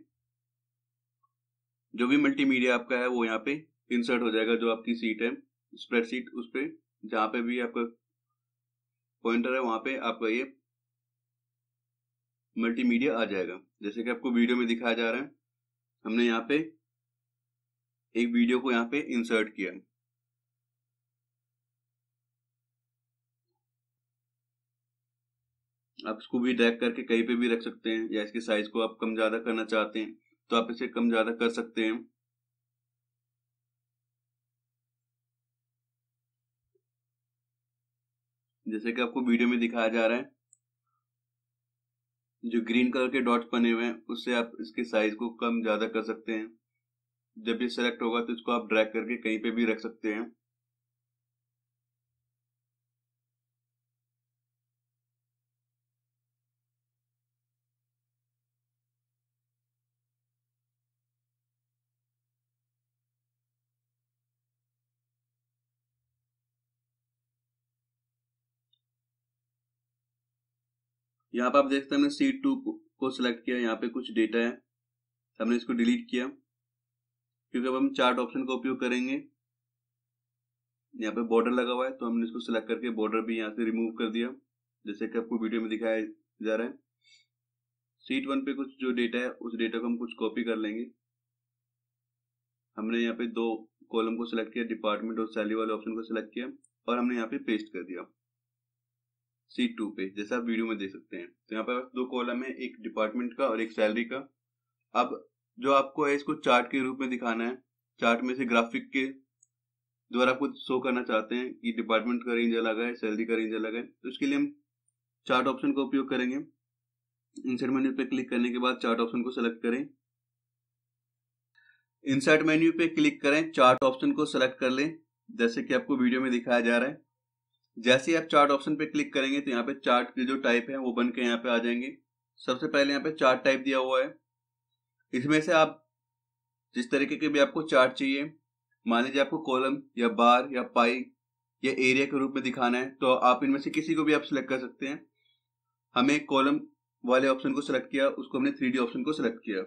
जो भी मल्टीमीडिया आपका है वो यहाँ पे इंसर्ट हो जाएगा जो आपकी सीट है स्प्रेडशीट उस पर जहां पे भी आपका पॉइंटर है वहां पे आपका ये मल्टीमीडिया आ जाएगा जैसे कि आपको वीडियो में दिखाया जा रहा है हमने यहाँ पे एक वीडियो को यहाँ पे इंसर्ट किया है आप इसको भी ड्रैग करके कहीं पे भी रख सकते हैं या इसके साइज को आप कम ज्यादा करना चाहते हैं तो आप इसे कम ज्यादा कर सकते हैं जैसे कि आपको वीडियो में दिखाया जा रहा है जो ग्रीन कलर के डॉट्स बने हुए हैं उससे आप इसके साइज को कम ज्यादा कर सकते हैं जब ये सिलेक्ट होगा तो इसको आप ड्रैग करके कहीं पे भी रख सकते हैं यहाँ पे आप देखते हैं हमने सी टू को सिलेक्ट किया यहाँ पे कुछ डेटा है हमने इसको डिलीट किया क्योंकि अब हम चार्ट ऑप्शन का उपयोग करेंगे यहाँ पे बॉर्डर लगा हुआ है तो हमने इसको सिलेक्ट करके बॉर्डर भी यहाँ से रिमूव कर दिया जैसे कि आपको वीडियो में दिखाया जा रहा है सीट वन पे कुछ जो डेटा है उस डेटा को हम कुछ कॉपी कर लेंगे हमने यहाँ पे दो कॉलम को सिलेक्ट किया डिपार्टमेंट और सैली वाले ऑप्शन को सिलेक्ट किया और हमने यहाँ पे पेस्ट कर दिया सीट टू पे जैसे आप वीडियो में देख सकते हैं तो यहाँ पर दो कॉलम है एक डिपार्टमेंट का और एक सैलरी का अब जो आपको है इसको चार्ट के रूप में दिखाना है चार्ट में से ग्राफिक के द्वारा कुछ शो करना चाहते हैं कि डिपार्टमेंट का रेंज अलग है सैलरी का रेंज अलग है तो उसके लिए हम चार्ट ऑप्शन का उपयोग करेंगे इंसर्ट मेन्यू पे क्लिक करने के बाद चार्ट ऑप्शन को सिलेक्ट करें इंसर्ट मेन्यू पे क्लिक करें चार्ट ऑप्शन को सिलेक्ट कर लें जैसे कि आपको वीडियो में दिखाया जा रहा है जैसे ही आप चार्ट ऑप्शन पे क्लिक करेंगे तो यहाँ पे चार्ट के जो टाइप है वो बन के यहाँ पे आ जाएंगे सबसे पहले यहाँ पे चार्ट टाइप दिया हुआ है इसमें से आप जिस तरीके के भी आपको चार्ट चाहिए मान लीजिए आपको कॉलम या बार या पाई या एरिया के रूप में दिखाना है तो आप इनमें से किसी को भी आप सिलेक्ट कर सकते हैं हमें कॉलम वाले ऑप्शन को सिलेक्ट किया उसको हमने थ्री ऑप्शन को सिलेक्ट किया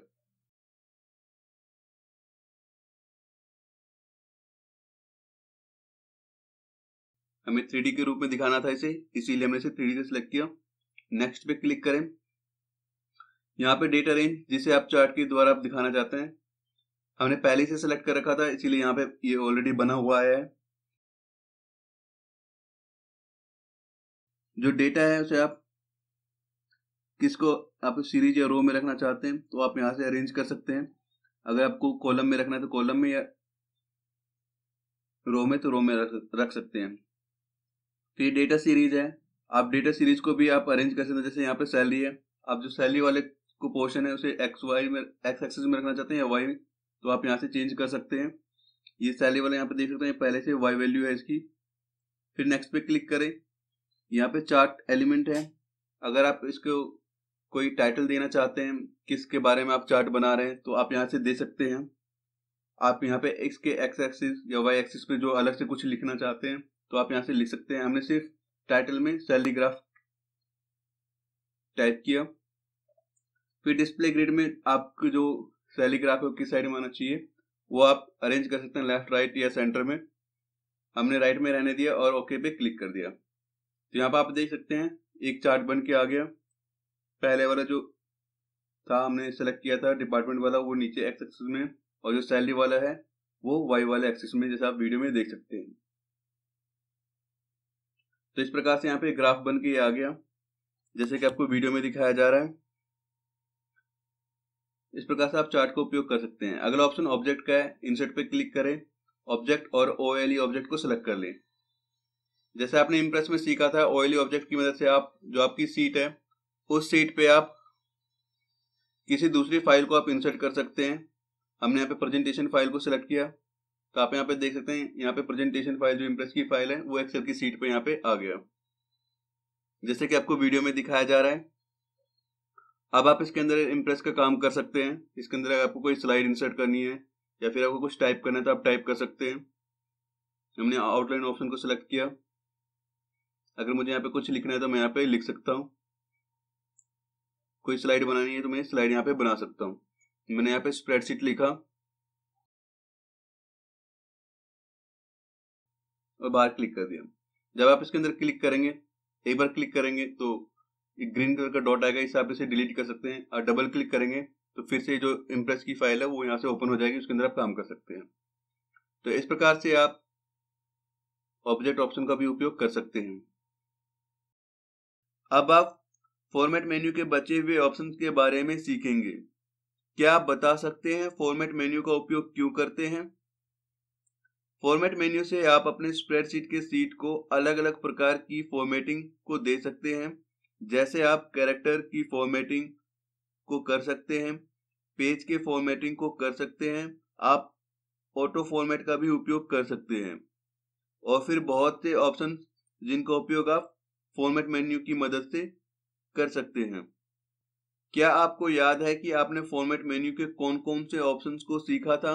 हमें थ्री के रूप में दिखाना था इसे इसीलिए हमने इसे थ्री से सिलेक्ट किया नेक्स्ट पे क्लिक करें यहाँ पे डेटा रेंज जिसे आप चार्ट के द्वारा आप दिखाना चाहते हैं हमने पहले से सिलेक्ट कर रखा था इसीलिए यहाँ पे ये ऑलरेडी बना हुआ है जो डेटा है उसे आप किसको आप सीरीज या रो में रखना चाहते हैं तो आप यहां से अरेंज कर सकते हैं अगर आपको कॉलम में रखना है तो कॉलम में या रो में तो रो में रख सकते हैं फिर डेटा सीरीज है आप डेटा सीरीज को भी आप अरेंज कर सकते हैं जैसे यहाँ पे सैलरी है आप जो सैलरी वाले को पोर्शन है उसे एक्स वाई में एक्स एक्सेस में रखना चाहते हैं या वाई तो आप यहाँ से चेंज कर सकते हैं ये सैलरी वाले यहाँ पे देख सकते हैं पहले से वाई वैल्यू है इसकी फिर नेक्स्ट पे क्लिक करें यहाँ पे चार्ट एलिमेंट है अगर आप इसको कोई टाइटल देना चाहते हैं किसके बारे में आप चार्ट बना रहे हैं तो आप यहाँ से दे सकते हैं आप यहाँ पे इसके एक्स एक्सिस या वाई एक्सिस पे जो अलग से कुछ लिखना चाहते हैं तो आप यहां से लिख सकते हैं हमने सिर्फ टाइटल में सैलरी ग्राफ टाइप किया फिर डिस्प्ले ग्रिड में आपको जो सैलरी ग्राफ है किस साइड में आना चाहिए वो आप अरेंज कर सकते हैं लेफ्ट राइट या सेंटर में हमने राइट में रहने दिया और ओके पे क्लिक कर दिया तो यहाँ पर आप देख सकते हैं एक चार्ट बन के आ गया पहले वाला जो था हमने सेलेक्ट किया था डिपार्टमेंट वाला वो नीचे एक्स एक्सिस में और जो सैलरी वाला है वो वाई वाले एक्सिस में जैसे आप वीडियो में देख सकते हैं तो इस प्रकार से यहाँ पे ग्राफ बन के आ गया जैसे कि आपको वीडियो में दिखाया जा रहा है इस प्रकार से आप चार्ट को उपयोग कर सकते हैं अगला ऑप्शन ऑब्जेक्ट का है इंसर्ट पे क्लिक करें ऑब्जेक्ट और ओ e ऑब्जेक्ट को सिलेक्ट कर लें जैसे आपने इम्प्रेस में सीखा था ऑयली e ऑब्जेक्ट की मदद से आप जो आपकी सीट है उस सीट पे आप किसी दूसरी फाइल को आप इंसर्ट कर सकते हैं हमने यहाँ पे प्रेजेंटेशन फाइल को सिलेक्ट किया तो आप यहाँ पे देख सकते हैं यहाँ पे प्रेजेंटेशन फाइल जो इम्प्रेस की फाइल है वो एक्सेल की सीट पे यहाँ पे आ गया जैसे कि आपको वीडियो में दिखाया जा रहा है अब आप इसके अंदर इम्प्रेस का काम कर सकते हैं इसके अंदर आपको कोई स्लाइड इंसर्ट करनी है या फिर आपको कुछ टाइप करना है तो आप टाइप कर सकते हैं हमने आउटलाइन ऑप्शन को सिलेक्ट किया अगर मुझे यहाँ पे कुछ लिखना है तो मैं यहाँ पे लिख सकता हूँ कोई स्लाइड बनानी है तो मैं स्लाइड यहाँ पे बना सकता हूँ मैंने यहाँ पे स्प्रेडशीट लिखा और बाहर क्लिक कर दिया जब आप इसके अंदर क्लिक करेंगे एक बार क्लिक करेंगे तो एक ग्रीन कलर का डॉट आएगा इसे आप इसे डिलीट कर सकते हैं और डबल क्लिक करेंगे तो फिर से जो इम्प्रेस की फाइल है वो यहाँ से ओपन हो जाएगी उसके अंदर आप काम कर सकते हैं तो इस प्रकार से आप ऑब्जेक्ट ऑप्शन का भी उपयोग कर सकते हैं अब आप फॉर्मेट मेन्यू के बचे हुए ऑप्शन के बारे में सीखेंगे क्या आप बता सकते हैं फॉर्मेट मेन्यू का उपयोग क्यों करते हैं फॉर्मेट मेन्यू से आप अपने स्प्रेडशीट के सीट को अलग अलग प्रकार की फॉर्मेटिंग को दे सकते हैं जैसे आप कैरेक्टर की फॉर्मेटिंग को कर सकते हैं पेज के फॉर्मेटिंग को कर सकते हैं आप ऑटो फॉर्मेट का भी उपयोग कर सकते हैं और फिर बहुत से ऑप्शन जिनका उपयोग आप फॉर्मेट मेन्यू की मदद से कर सकते हैं क्या आपको याद है कि आपने फॉर्मेट मेन्यू के कौन कौन से ऑप्शंस को सीखा था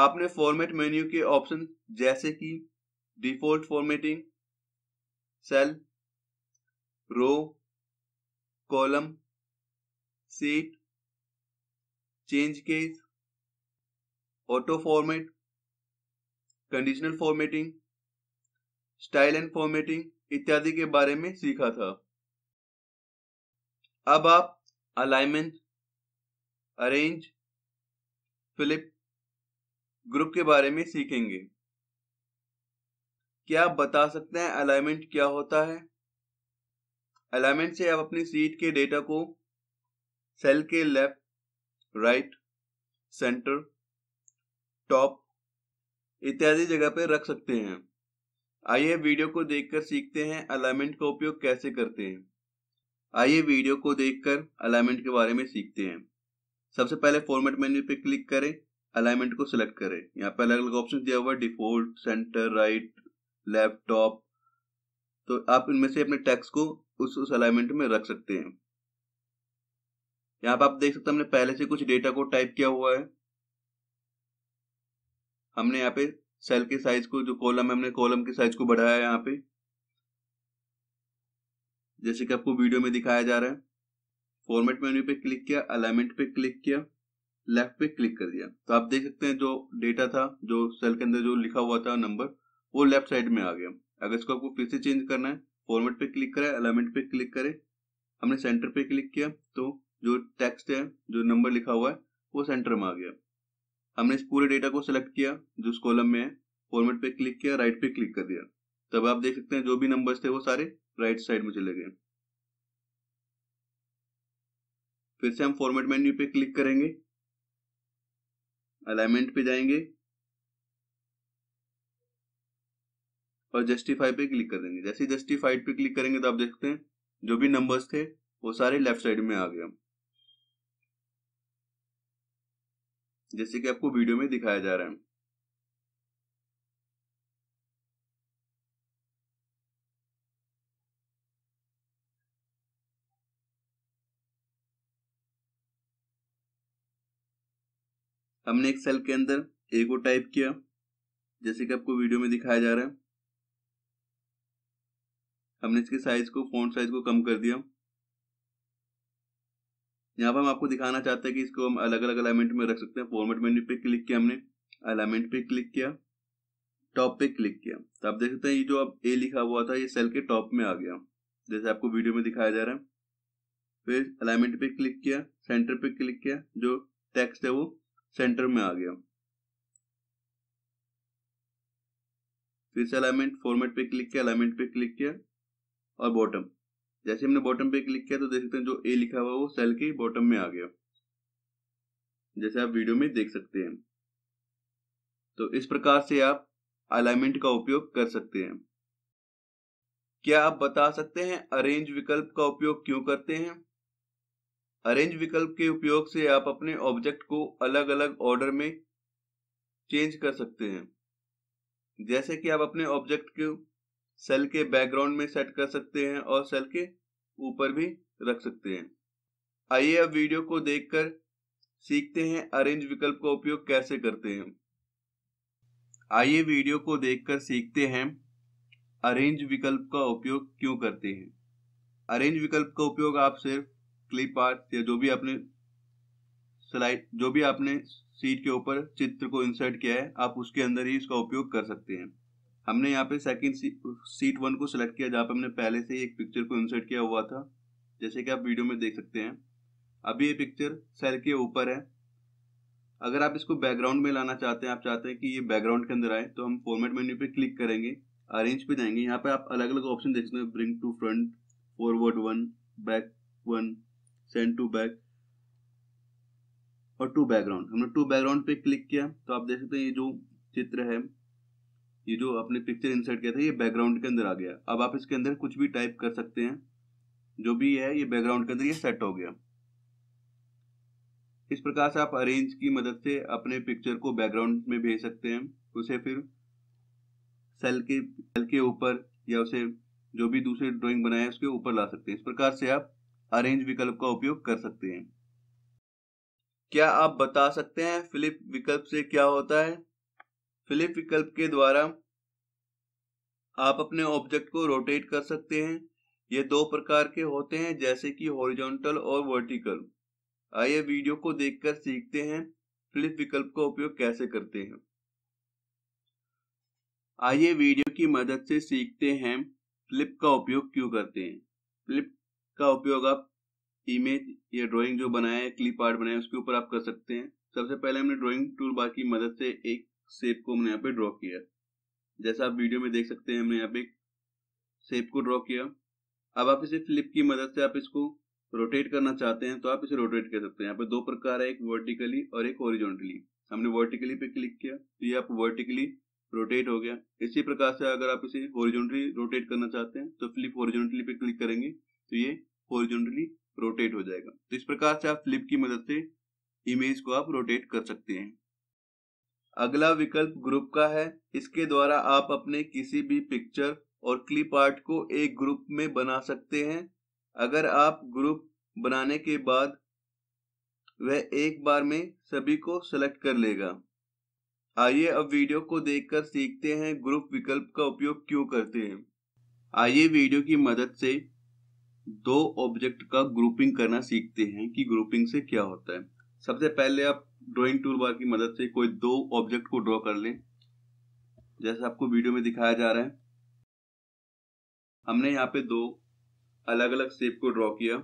आपने फॉर्मेट मेन्यू के ऑप्शन जैसे कि default formatting cell row column sheet change case auto format conditional formatting style and formatting इत्यादि के बारे में सीखा था अब आप अलाइनमेंट अरेंज फिलिप ग्रुप के बारे में सीखेंगे क्या आप बता सकते हैं अलाइनमेंट क्या होता है अलाइनमेंट से आप अपनी सीट के डेटा को सेल के लेफ्ट राइट सेंटर टॉप इत्यादि जगह पर रख सकते हैं आइए वीडियो को देखकर सीखते हैं अलाइनमेंट का उपयोग कैसे करते हैं आइए वीडियो को देखकर अलाइनमेंट के बारे में सीखते हैं सबसे पहले फॉर्मेट मेन्यू पर क्लिक करें अलाइनमेंट को सिलेक्ट करें यहाँ पे अलग अलग ऑप्शन दिया हुआ है डिफॉल्ट सेंटर राइट लैपटॉप तो आप इनमें से अपने टेक्स्ट को उस उस अलाइनमेंट में रख सकते हैं यहाँ पे आप देख सकते हैं हमने पहले से कुछ डेटा को टाइप किया हुआ है हमने यहाँ पे सेल के साइज को जो कॉलम है हमने कॉलम के साइज को बढ़ाया है यहाँ पे जैसे कि आपको वीडियो में दिखाया जा रहा है फॉर्मेट मेन्यू पे क्लिक किया अलाइनमेंट पे क्लिक किया लेफ्ट पे क्लिक कर दिया तो आप देख सकते हैं जो डेटा था जो सेल के अंदर जो लिखा हुआ था नंबर वो लेफ्ट साइड में आ गया अगर इसको आपको फिर से चेंज करना है फॉर्मेट पे क्लिक करें अलाइनमेंट पे क्लिक करें हमने सेंटर पे क्लिक किया तो जो टेक्स्ट है जो नंबर लिखा हुआ है वो सेंटर में आ गया हमने इस पूरे डेटा को सिलेक्ट किया जो उस कॉलम में है फॉर्मेट पे क्लिक किया राइट पे क्लिक कर दिया तब आप देख सकते हैं जो भी नंबर्स थे वो सारे राइट साइड में चले गए फिर से हम फॉर्मेट मेन्यू पे क्लिक करेंगे अलाइनमेंट पे जाएंगे और जस्टिफाई पे क्लिक कर देंगे जैसे जस्टिफाइड पे क्लिक करेंगे तो आप देखते हैं जो भी नंबर्स थे वो सारे लेफ्ट साइड में आ गए जैसे कि आपको वीडियो में दिखाया जा रहा है हमने एक सेल के अंदर ए को टाइप किया जैसे कि आपको वीडियो में दिखाया जा रहा है हमने इसके साइज को फोन साइज को कम कर दिया यहाँ पर हम आपको दिखाना चाहते हैं कि इसको हम अलग अलग अलाइनमेंट में रख सकते हैं फॉर्मेट मेन्यू पे क्लिक किया हमने अलाइनमेंट पे क्लिक किया टॉप पे क्लिक किया तो आप देख सकते हैं ये जो अब ए लिखा हुआ था ये सेल के टॉप में आ गया जैसे आपको वीडियो में दिखाया जा रहा है फिर अलाइनमेंट पे क्लिक किया सेंटर पे क्लिक किया जो टेक्स्ट है वो सेंटर में आ गया फिर अलाइनमेंट फॉर्मेट पे क्लिक किया अलाइनमेंट पे क्लिक किया और बॉटम जैसे हमने बॉटम पे क्लिक किया तो देख सकते हैं जो ए लिखा हुआ वो सेल के बॉटम में आ गया जैसे आप वीडियो में देख सकते हैं तो इस प्रकार से आप अलाइनमेंट का उपयोग कर सकते हैं क्या आप बता सकते हैं अरेंज विकल्प का उपयोग क्यों करते हैं अरेंज विकल्प के उपयोग से आप अपने ऑब्जेक्ट को अलग अलग ऑर्डर में चेंज कर सकते हैं जैसे कि आप अपने ऑब्जेक्ट को सेल के बैकग्राउंड में सेट कर सकते हैं और सेल के ऊपर भी रख सकते हैं आइए अब वीडियो को देखकर सीखते हैं अरेंज विकल्प का उपयोग कैसे करते हैं आइए वीडियो को देखकर सीखते हैं अरेंज विकल्प का उपयोग क्यों करते हैं अरेंज विकल्प का उपयोग आप सिर्फ क्लिप आर्ट या जो भी आपने स्लाइड जो भी आपने सीट के ऊपर चित्र को इंसर्ट किया है आप उसके अंदर ही इसका उपयोग कर सकते हैं हमने यहाँ पे सेकंड सीट वन को सिलेक्ट किया जहाँ पे हमने पहले से ही एक पिक्चर को इंसर्ट किया हुआ था जैसे कि आप वीडियो में देख सकते हैं अभी ये पिक्चर सेल के ऊपर है अगर आप इसको बैकग्राउंड में लाना चाहते हैं आप चाहते हैं कि ये बैकग्राउंड के अंदर आए तो हम फॉर्मेट मेन्यू पे क्लिक करेंगे अरेंज पे जाएंगे यहाँ पे आप अलग अलग ऑप्शन देख सकते हैं bring to front forward one back one send to back और टू बैकग्राउंड हमने टू बैकग्राउंड पे क्लिक किया तो आप देख सकते हैं ये जो चित्र है ये जो आपने पिक्चर इंसर्ट किया था ये बैकग्राउंड के अंदर आ गया अब आप इसके अंदर कुछ भी टाइप कर सकते हैं जो भी है ये बैकग्राउंड के अंदर ये सेट हो गया इस प्रकार से आप अरेंज की मदद से अपने पिक्चर को बैकग्राउंड में भेज सकते हैं उसे फिर सेल के सेल के ऊपर या उसे जो भी दूसरे ड्राइंग बनाया है उसके ऊपर ला सकते हैं इस प्रकार से आप अरेंज विकल्प का उपयोग कर सकते हैं क्या आप बता सकते हैं फिलिप विकल्प से क्या होता है फिलिप विकल्प के द्वारा आप अपने ऑब्जेक्ट को रोटेट कर सकते हैं ये दो प्रकार के होते हैं जैसे कि हॉरिजॉन्टल और वर्टिकल आइए वीडियो को देखकर सीखते हैं फ्लिप विकल्प का उपयोग कैसे करते हैं आइए वीडियो की मदद से सीखते हैं फ्लिप का उपयोग क्यों करते हैं फ्लिप का उपयोग आप इमेज या ड्राइंग जो बनाया है क्लिप आर्ट बनाया उसके ऊपर आप कर सकते हैं सबसे पहले हमने ड्राइंग टूल बार की मदद से एक शेप को हमने यहाँ पे ड्रॉ किया जैसा आप वीडियो में देख सकते हैं हमने यहाँ पे सेप को ड्रॉ किया अब आप इसे फ्लिप की मदद से आप इसको रोटेट करना चाहते हैं तो आप इसे रोटेट कर सकते हैं यहाँ पे दो प्रकार है एक वर्टिकली और एक ओरिजोनटली हमने वर्टिकली पे क्लिक किया तो ये आप वर्टिकली रोटेट हो गया इसी प्रकार से अगर आप इसे ओरिजोनटली रोटेट करना चाहते हैं तो फ्लिप ओरिजोनटली पे क्लिक करेंगे तो ये हॉरिजॉन्टली रोटेट हो जाएगा तो इस प्रकार से आप फ्लिप की मदद से इमेज को आप रोटेट कर सकते हैं अगला विकल्प ग्रुप का है इसके द्वारा आप अपने किसी भी पिक्चर और क्लिप आर्ट को एक ग्रुप में बना सकते हैं अगर आप ग्रुप बनाने के बाद वह एक बार में सभी को सेलेक्ट कर लेगा आइए अब वीडियो को देखकर सीखते हैं ग्रुप विकल्प का उपयोग क्यों करते हैं आइए वीडियो की मदद से दो ऑब्जेक्ट का ग्रुपिंग करना सीखते हैं कि ग्रुपिंग से क्या होता है सबसे पहले आप ड्रॉइंग टूल बार की मदद से कोई दो ऑब्जेक्ट को ड्रॉ कर लें जैसे आपको वीडियो में दिखाया जा रहा है हमने यहाँ पे दो अलग अलग शेप को ड्रॉ किया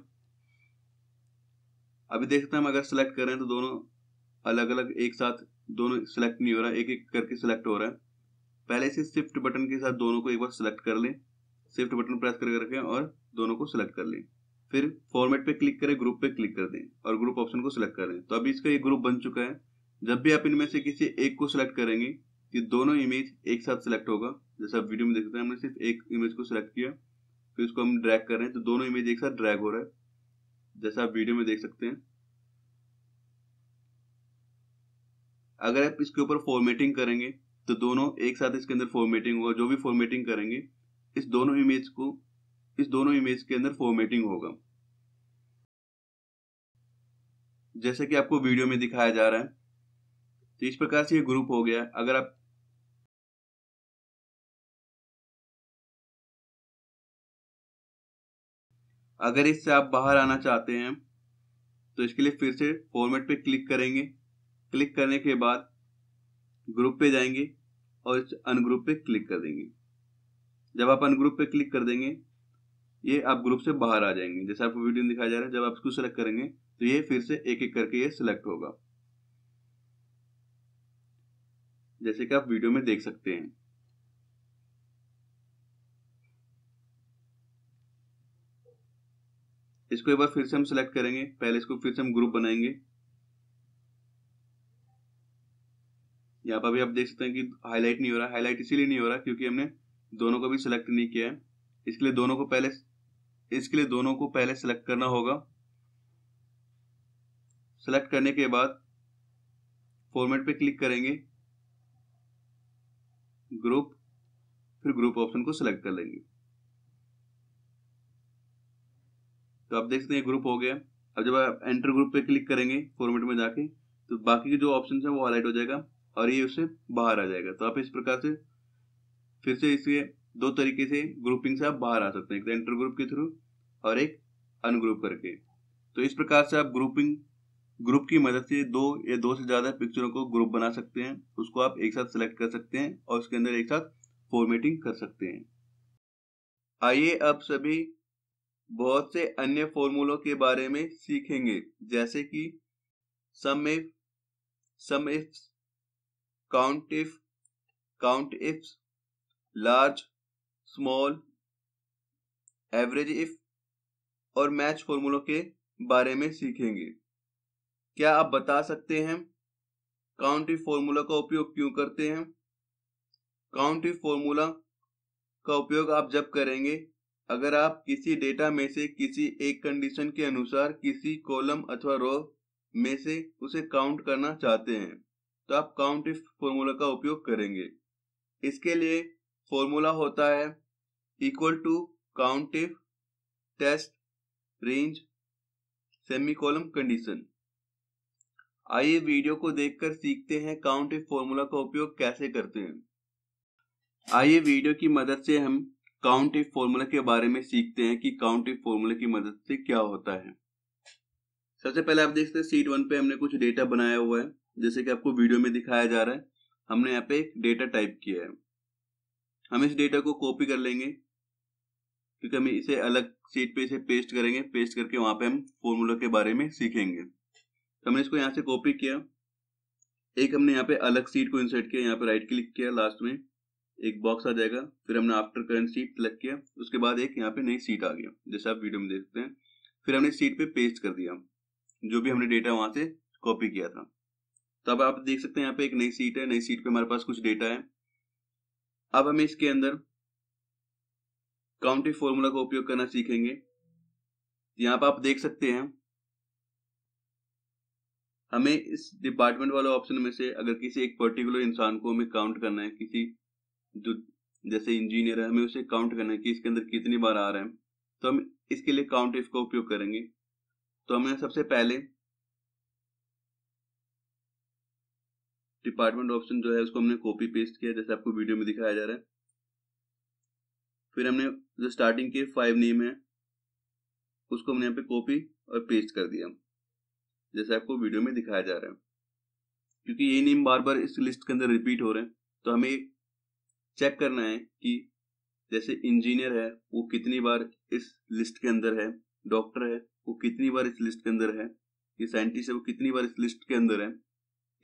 अभी देखते हैं हम अगर सिलेक्ट करें तो दोनों अलग अलग एक साथ दोनों सिलेक्ट नहीं हो रहा एक एक करके सिलेक्ट हो रहा है पहले से शिफ्ट बटन के साथ दोनों को एक बार सिलेक्ट कर लें शिफ्ट बटन प्रेस करके रखें और दोनों को सिलेक्ट कर लें फिर फॉर्मेट पे क्लिक करें ग्रुप पे क्लिक कर दें और ग्रुप ऑप्शन को सिलेक्ट करें तो अभी इसका ये ग्रुप बन चुका है जब भी आप इनमें से किसी एक को सिलेक्ट करेंगे ये दोनों इमेज एक साथ सिलेक्ट होगा जैसा आप वीडियो में देखते हैं हमने सिर्फ एक इमेज को सिलेक्ट किया फिर उसको हम ड्रैग कर रहे हैं तो दोनों इमेज एक साथ ड्रैग हो रहा है जैसा आप वीडियो में देख सकते हैं अगर आप इसके ऊपर फॉर्मेटिंग करेंगे तो दोनों एक साथ इसके अंदर फॉर्मेटिंग होगा जो भी फॉर्मेटिंग करेंगे इस दोनों इमेज को इस दोनों इमेज के अंदर फॉर्मेटिंग होगा जैसे कि आपको वीडियो में दिखाया जा रहा है तो इस प्रकार से ये ग्रुप हो गया अगर आप अगर इससे आप बाहर आना चाहते हैं तो इसके लिए फिर से फॉर्मेट पे क्लिक करेंगे क्लिक करने के बाद ग्रुप पे जाएंगे और अनग्रुप पे क्लिक कर देंगे जब आप अनग्रुप पे क्लिक कर देंगे ये आप ग्रुप से बाहर आ जाएंगे जैसे आपको वीडियो दिखाया जा रहा है जब आप इसको सिलेक्ट करेंगे तो ये फिर से एक एक करके ये सिलेक्ट होगा जैसे कि आप वीडियो में देख सकते हैं इसको एक बार फिर से हम सिलेक्ट करेंगे पहले इसको फिर से हम ग्रुप बनाएंगे यहाँ पर भी आप देख सकते हैं कि हाईलाइट नहीं हो रहा हाईलाइट इसीलिए नहीं हो रहा क्योंकि हमने दोनों को भी सिलेक्ट नहीं किया है इसके लिए दोनों को पहले इसके लिए दोनों को पहले सेलेक्ट करना होगा सेलेक्ट करने के बाद फॉर्मेट पे क्लिक करेंगे ग्रुप फिर ग्रुप ऑप्शन को सिलेक्ट कर लेंगे तो आप देख सकते हैं ग्रुप हो गया अब जब आप एंटर ग्रुप पे क्लिक करेंगे फॉर्मेट में जाके तो बाकी के जो ऑप्शन है वो हाईलाइट हो जाएगा और ये उससे बाहर आ जाएगा तो आप इस प्रकार से फिर से इसके दो तरीके से ग्रुपिंग से आप बाहर आ सकते हैं एक तो एंटर ग्रुप के थ्रू और एक अनग्रुप करके तो इस प्रकार से आप ग्रुपिंग ग्रुप की मदद से दो या दो से ज़्यादा पिक्चरों को ग्रुप बना सकते हैं उसको आप एक साथ सेलेक्ट कर सकते हैं और उसके अंदर एक साथ फॉर्मेटिंग कर सकते हैं आइए आप सभी बहुत से अन्य फॉर्मूलों के बारे में सीखेंगे जैसे कि sum if sum if count if count if large small average if और मैच फॉर्मूलो के बारे में सीखेंगे क्या आप बता सकते हैं काउंटी फॉर्मूला का उपयोग क्यों करते हैं काउंटी फॉर्मूला का उपयोग आप जब करेंगे अगर आप किसी डेटा में से किसी एक कंडीशन के अनुसार किसी कॉलम अथवा रो में से उसे काउंट करना चाहते हैं तो आप काउंट इफ फॉर्मूला का उपयोग करेंगे इसके लिए फॉर्मूला होता है equal to count if test range semi condition आइए वीडियो को देखकर सीखते हैं काउंट इफ फॉर्मूला का उपयोग कैसे करते हैं आइए वीडियो की मदद से हम काउंट इफ फॉर्मूला के बारे में सीखते हैं कि काउंट इफ फॉर्मूला की मदद से क्या होता है सबसे पहले आप देखते हैं सीट वन पे हमने कुछ डेटा बनाया हुआ है जैसे कि आपको वीडियो में दिखाया जा रहा है हमने यहाँ पे एक डेटा टाइप किया है हम इस डेटा को कॉपी कर लेंगे क्योंकि हम इसे अलग सीट पे इसे पेस्ट करेंगे पेस्ट करके वहां पे हम फॉर्मूला के बारे में सीखेंगे तो हमने इसको यहाँ से कॉपी किया एक हमने यहाँ पे अलग सीट को इंसर्ट किया यहाँ पे राइट क्लिक किया लास्ट में एक बॉक्स आ जाएगा फिर हमने आफ्टर करंट सीट सेलेक्ट किया उसके बाद एक यहाँ पे नई सीट आ गया जैसे आप वीडियो में देखते हैं फिर हमने सीट पे पेस्ट कर दिया जो भी हमने डेटा वहां से कॉपी किया था तो अब आप देख सकते हैं यहाँ पे एक नई सीट है नई सीट पे हमारे पास कुछ डेटा है अब हमें इसके अंदर काउंटिंग फॉर्मूला का उपयोग करना सीखेंगे यहाँ पर आप देख सकते हैं हमें इस डिपार्टमेंट वाले ऑप्शन में से अगर किसी एक पर्टिकुलर इंसान को हमें काउंट करना है किसी जो जैसे इंजीनियर है हमें उसे काउंट करना है कि इसके अंदर कितनी बार आ रहे हैं तो हम इसके लिए काउंट इफ का उपयोग करेंगे तो हमें सबसे पहले डिपार्टमेंट ऑप्शन जो है उसको हमने कॉपी पेस्ट किया जैसे आपको वीडियो में दिखाया जा रहा है फिर हमने जो स्टार्टिंग के फाइव नेम है उसको हमने यहाँ पे कॉपी और पेस्ट कर दिया जैसे आपको वीडियो में दिखाया जा रहा है क्योंकि ये नेम बार बार इस लिस्ट के अंदर रिपीट हो रहे हैं तो हमें चेक करना है कि जैसे इंजीनियर है वो कितनी बार इस लिस्ट के अंदर है डॉक्टर है वो कितनी बार इस लिस्ट के अंदर है ये साइंटिस्ट है वो कितनी बार इस लिस्ट के अंदर है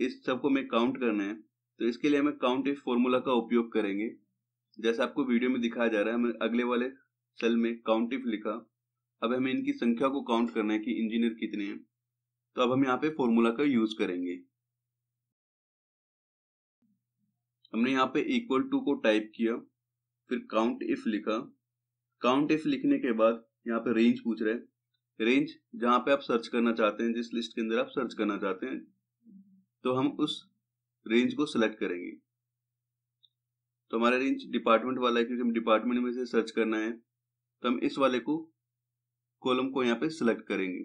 इस सबको हमें काउंट करना है तो इसके लिए हमें काउंट इफ फॉर्मूला का उपयोग करेंगे जैसे आपको वीडियो में दिखाया जा रहा है हमें अगले वाले सेल में काउंट इफ लिखा अब हमें इनकी संख्या को काउंट करना है कि इंजीनियर कितने हैं तो अब हम यहाँ पे फॉर्मूला का यूज करेंगे हमने यहाँ पे इक्वल टू को टाइप किया फिर काउंट इफ लिखा काउंट इफ लिखने के बाद यहाँ पे रेंज पूछ रहे हैं रेंज जहां पे आप सर्च करना चाहते हैं जिस लिस्ट के अंदर आप सर्च करना चाहते हैं तो हम उस रेंज को सिलेक्ट करेंगे तो हमारा रेंज डिपार्टमेंट वाला है क्योंकि हम डिपार्टमेंट में से सर्च करना है तो हम इस वाले को कॉलम को यहाँ पे सिलेक्ट करेंगे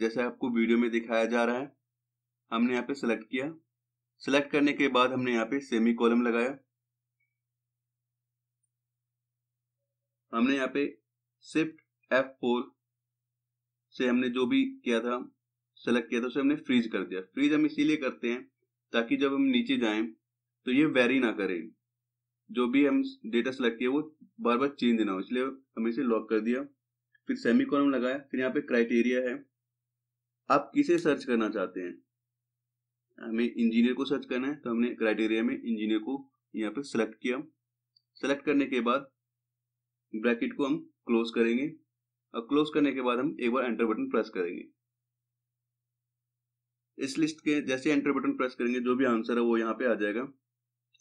जैसे आपको वीडियो में दिखाया जा रहा है हमने यहाँ पे सिलेक्ट किया सिलेक्ट करने के बाद हमने यहाँ पे सेमी कॉलम लगाया हमने यहाँ पे शिफ्ट एफ फोर से हमने जो भी किया था सेलेक्ट किया था उसे हमने फ्रीज कर दिया फ्रीज हम इसीलिए करते हैं ताकि जब हम नीचे जाएं तो ये वेरी ना करें जो भी हम डेटा सेलेक्ट किया वो बार बार चेंज ना हो इसलिए हमें इसे लॉक कर दिया फिर सेमी कॉलम लगाया फिर यहाँ पे क्राइटेरिया है आप किसे सर्च करना चाहते हैं हमें इंजीनियर को सर्च करना है तो हमने क्राइटेरिया में इंजीनियर को यहाँ पे सेलेक्ट किया सेलेक्ट करने के बाद ब्रैकेट को हम क्लोज करेंगे और क्लोज करने के बाद हम एक बार एंटर बटन प्रेस करेंगे इस लिस्ट के जैसे एंटर बटन प्रेस करेंगे जो भी आंसर है वो यहाँ पे आ जाएगा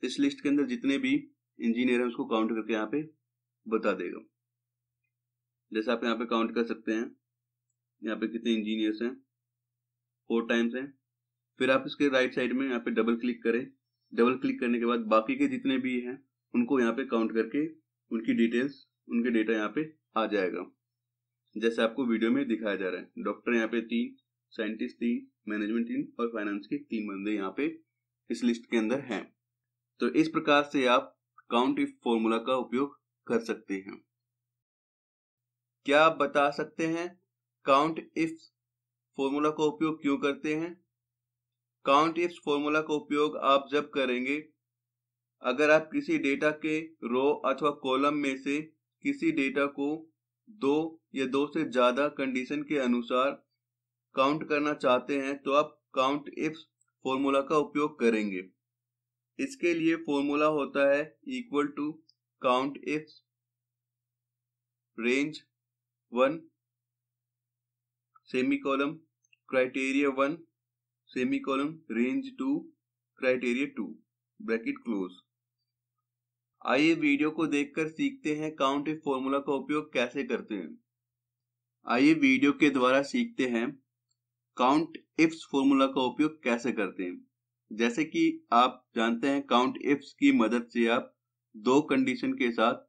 इस लिस्ट के अंदर जितने भी इंजीनियर है उसको काउंट करके यहाँ पे बता देगा जैसे आप यहाँ पे काउंट कर सकते हैं यहाँ पे कितने इंजीनियर्स हैं फोर टाइम्स हैं फिर आप इसके राइट साइड में यहाँ पे डबल क्लिक करें डबल क्लिक करने के बाद बाकी के जितने भी हैं उनको यहाँ पे काउंट करके उनकी डिटेल्स उनके डेटा यहाँ पे आ जाएगा जैसे आपको वीडियो में दिखाया जा रहा है डॉक्टर यहाँ पे तीन साइंटिस्ट तीन मैनेजमेंट तीन और फाइनेंस के तीन बंदे यहाँ पे इस लिस्ट के अंदर हैं तो इस प्रकार से आप काउंट इफ फॉर्मूला का उपयोग कर सकते हैं क्या आप बता सकते हैं काउंट इफ फॉर्मूला का उपयोग क्यों करते हैं काउंट इफ फॉर्मूला का उपयोग आप जब करेंगे अगर आप किसी डेटा के रो अथवा कॉलम में से किसी डेटा को दो या दो से ज्यादा कंडीशन के अनुसार काउंट करना चाहते हैं तो आप काउंट इफ फॉर्मूला का उपयोग करेंगे इसके लिए फॉर्मूला होता है equal to count if range one semi column criteria one semi column range two criteria two bracket close आइए वीडियो को देखकर सीखते हैं काउंट इफ फॉर्मूला का उपयोग कैसे करते हैं आइए वीडियो के द्वारा सीखते हैं काउंट इफ्स फॉर्मूला का उपयोग कैसे करते हैं जैसे कि आप जानते हैं काउंट इफ्स की मदद से आप दो कंडीशन के साथ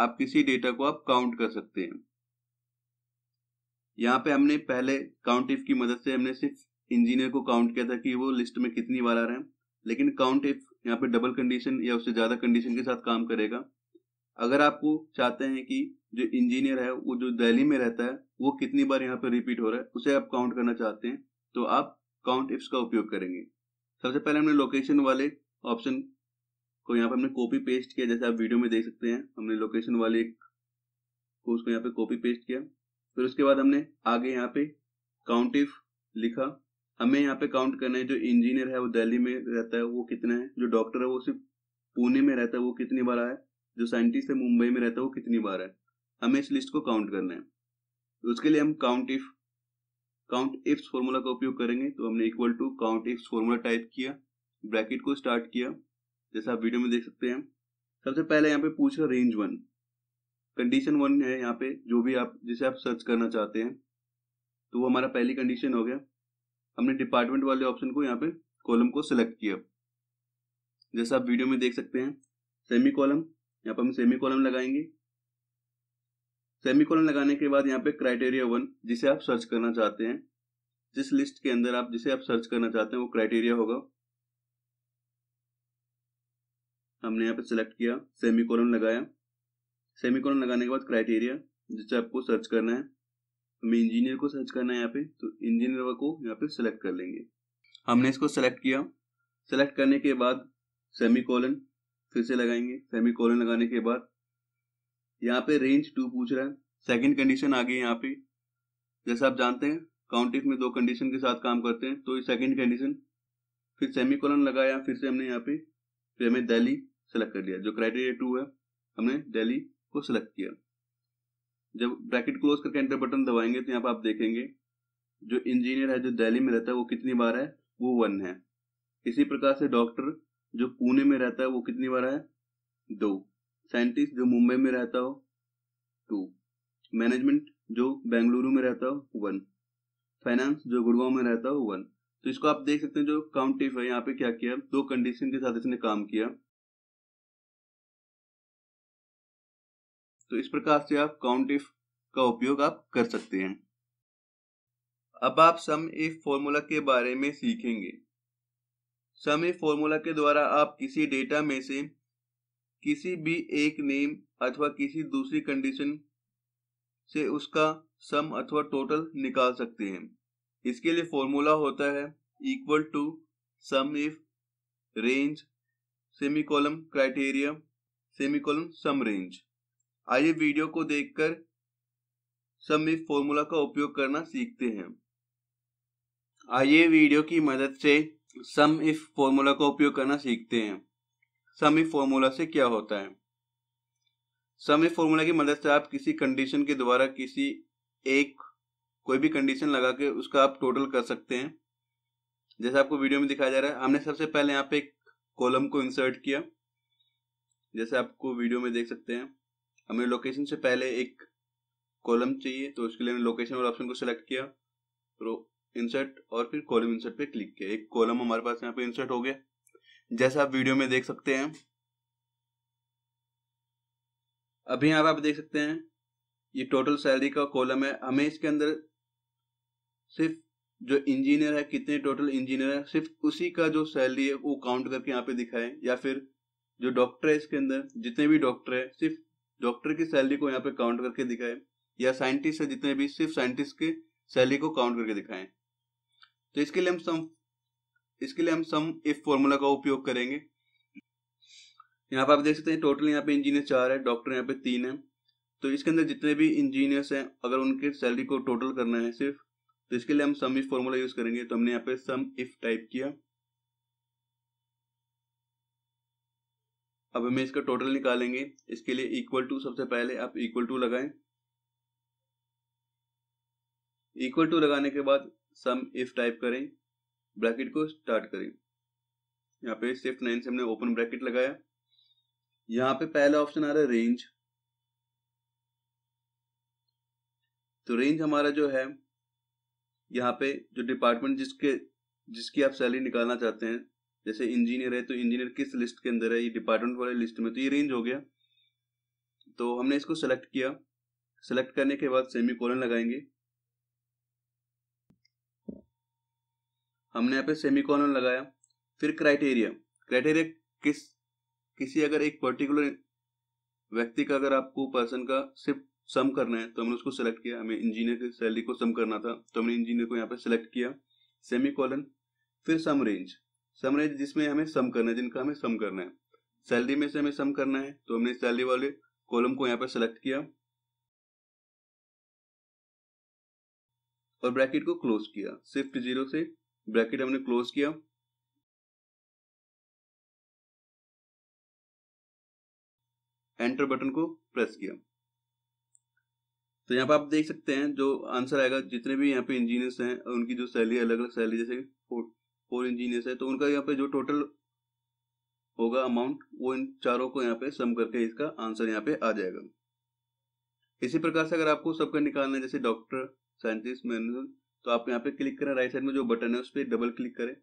आप किसी डेटा को आप काउंट कर सकते हैं यहाँ पे हमने पहले काउंट इफ की मदद से हमने सिर्फ इंजीनियर को काउंट किया था कि वो लिस्ट में कितनी बार आ रहे हैं लेकिन काउंट इफ यहाँ पे डबल कंडीशन या उससे ज्यादा कंडीशन के साथ काम करेगा अगर आपको चाहते हैं कि जो इंजीनियर है वो जो दिल्ली में रहता है वो कितनी बार यहाँ पे रिपीट हो रहा है उसे आप काउंट करना चाहते हैं तो आप काउंट इफ्स का उपयोग करेंगे सबसे पहले हमने लोकेशन वाले ऑप्शन को यहाँ पे हमने कॉपी पेस्ट किया जैसे आप वीडियो में देख सकते हैं हमने लोकेशन वाले को उसको यहाँ पे कॉपी पेस्ट किया फिर उसके बाद हमने आगे यहाँ पे काउंट इफ लिखा हमें यहाँ पे काउंट करना है जो इंजीनियर है वो दिल्ली में रहता है वो कितना है जो डॉक्टर है वो सिर्फ पुणे में रहता है वो कितनी बार आया जो साइंटिस्ट है मुंबई में रहता है वो कितनी बार है हमें इस लिस्ट को काउंट करना है उसके लिए हम count if count ifs formula का उपयोग करेंगे तो हमने equal to count ifs formula type किया ब्रैकेट को स्टार्ट किया जैसा आप वीडियो में देख सकते हैं सबसे पहले यहाँ पे पूछ रहा रेंज वन कंडीशन वन है यहाँ पे जो भी आप जिसे आप सर्च करना चाहते हैं तो वो हमारा पहली कंडीशन हो गया हमने डिपार्टमेंट वाले ऑप्शन को यहाँ पे कॉलम को सिलेक्ट किया जैसा आप वीडियो में देख सकते हैं सेमी कॉलम यहाँ पर हम सेमी कॉलम लगाएंगे सेमीकोलन लगाने के बाद यहाँ पे क्राइटेरिया वन जिसे आप सर्च करना चाहते हैं जिस लिस्ट के अंदर आप जिसे आप सर्च करना चाहते हैं वो क्राइटेरिया होगा हमने यहाँ पे सिलेक्ट किया सेमीकोलन लगाया सेमीकोलन लगाने के बाद क्राइटेरिया जिसे आपको सर्च करना है हमें इंजीनियर को सर्च करना है यहाँ पे तो इंजीनियर को यहाँ पे सिलेक्ट कर लेंगे हमने इसको सेलेक्ट किया सेलेक्ट करने के बाद सेमी फिर से लगाएंगे सेमी लगाने के बाद यहाँ पे रेंज टू पूछ रहा है सेकंड कंडीशन आ गई यहाँ पे जैसे आप जानते हैं काउंटिंग में दो कंडीशन के साथ काम करते हैं तो ये सेकंड कंडीशन फिर सेमी कॉलन लगाया फिर से हमने यहाँ पे फिर हमें दिल्ली सेलेक्ट कर लिया जो क्राइटेरिया टू है हमने दिल्ली को सिलेक्ट किया जब ब्रैकेट क्लोज करके एंटर बटन दबाएंगे तो यहाँ पर आप देखेंगे जो इंजीनियर है जो दिल्ली में रहता है वो कितनी बार है वो वन है इसी प्रकार से डॉक्टर जो पुणे में रहता है वो कितनी बार है दो साइंटिस्ट जो मुंबई में रहता हो टू मैनेजमेंट जो बेंगलुरु में रहता हो वन फाइनेंस जो गुड़गांव में रहता हो वन तो इसको आप देख सकते हैं जो काउंटिफ है यहाँ पे क्या किया दो कंडीशन के साथ इसने काम किया तो इस प्रकार से आप काउंटिफ का उपयोग आप कर सकते हैं अब आप सम ए फॉर्मूला के बारे में सीखेंगे सम ए फॉर्मूला के द्वारा आप किसी डेटा में से किसी भी एक नेम अथवा किसी दूसरी कंडीशन से उसका सम अथवा टोटल निकाल सकते हैं इसके लिए फॉर्मूला होता है equal to sum if range semicolon criteria semicolon sum range आइए वीडियो को देखकर सम इफ फॉर्मूला का उपयोग करना सीखते हैं आइए वीडियो की मदद से सम इफ फॉर्मूला का उपयोग करना सीखते हैं समी फॉर्मूला से क्या होता है समी फॉर्मूला की मदद से आप किसी कंडीशन के द्वारा किसी एक कोई भी कंडीशन लगा के उसका आप टोटल कर सकते हैं जैसे आपको वीडियो में दिखाया जा रहा है हमने सबसे पहले यहाँ पे एक कॉलम को इंसर्ट किया जैसे आपको वीडियो में देख सकते हैं हमें लोकेशन से पहले एक कॉलम चाहिए तो उसके लिए हमने लोकेशन और ऑप्शन को सिलेक्ट किया तो इंसर्ट और फिर कॉलम इंसर्ट पे क्लिक किया एक कॉलम हमारे पास यहाँ पे इंसर्ट हो गया जैसा आप वीडियो में देख सकते हैं अभी पर आप देख सकते हैं ये टोटल सैलरी का कॉलम है हमें इसके अंदर सिर्फ जो इंजीनियर है कितने टोटल इंजीनियर है सिर्फ उसी का जो सैलरी है वो काउंट करके यहाँ पे दिखाएं या फिर जो डॉक्टर है इसके अंदर जितने भी डॉक्टर है सिर्फ डॉक्टर की सैलरी को यहाँ पे काउंट करके दिखाएं या साइंटिस्ट है जितने भी सिर्फ साइंटिस्ट के सैलरी को काउंट करके दिखाएं तो इसके लिए हम इसके लिए हम सम इफ फॉर्मूला का उपयोग करेंगे यहाँ पर आप देख सकते हैं टोटल यहाँ पे इंजीनियर चार है डॉक्टर यहाँ पे तीन है तो इसके अंदर जितने भी इंजीनियर्स हैं अगर उनके सैलरी को टोटल करना है सिर्फ तो इसके लिए हम सम इफ फॉर्मूला यूज करेंगे तो हमने यहाँ पे सम इफ टाइप किया अब हमें इसका टोटल निकालेंगे इसके लिए इक्वल टू सबसे पहले आप इक्वल टू लगाएं इक्वल टू लगाने के बाद सम इफ टाइप करें ब्रैकेट को स्टार्ट करें यहाँ पे शिफ्ट नाइन से हमने ओपन ब्रैकेट लगाया यहाँ पे पहला ऑप्शन आ रहा है रेंज तो रेंज हमारा जो है यहाँ पे जो डिपार्टमेंट जिसके जिसकी आप सैलरी निकालना चाहते हैं जैसे इंजीनियर है तो इंजीनियर किस लिस्ट के अंदर है ये डिपार्टमेंट वाले लिस्ट में तो ये रेंज हो गया तो हमने इसको सेलेक्ट किया सेलेक्ट करने के बाद सेमी कॉलन लगाएंगे हमने यहाँ पे सेमी कॉलन लगाया फिर क्राइटेरिया क्राइटेरिया किस किसी अगर एक पर्टिकुलर व्यक्ति का अगर आपको पर्सन का सिर्फ सम करना है तो हमने उसको सेलेक्ट किया हमें इंजीनियर की सैलरी को सम करना था तो हमने इंजीनियर को यहाँ पे सिलेक्ट किया सेमी कॉलन फिर सम रेंज सम रेंज जिसमें हमें सम करना है जिनका हमें सम करना है सैलरी में से हमें सम करना है तो हमने सैलरी वाले कॉलम को यहाँ पे सिलेक्ट किया और ब्रैकेट को क्लोज किया शिफ्ट जीरो से ब्रैकेट हमने क्लोज किया एंटर बटन को प्रेस किया तो यहाँ पर आप देख सकते हैं जो आंसर आएगा जितने भी यहाँ पे इंजीनियर्स हैं उनकी जो सैलरी अलग अलग सैलरी जैसे फोर फोर इंजीनियर्स है तो उनका यहाँ पे जो टोटल होगा अमाउंट वो इन चारों को यहाँ पे सम करके इसका आंसर यहाँ पे आ जाएगा इसी प्रकार से अगर आपको सबका निकालना है जैसे डॉक्टर साइंटिस्ट मैनेजर तो आप यहाँ पे क्लिक करें राइट साइड में जो बटन है उस पर डबल क्लिक करें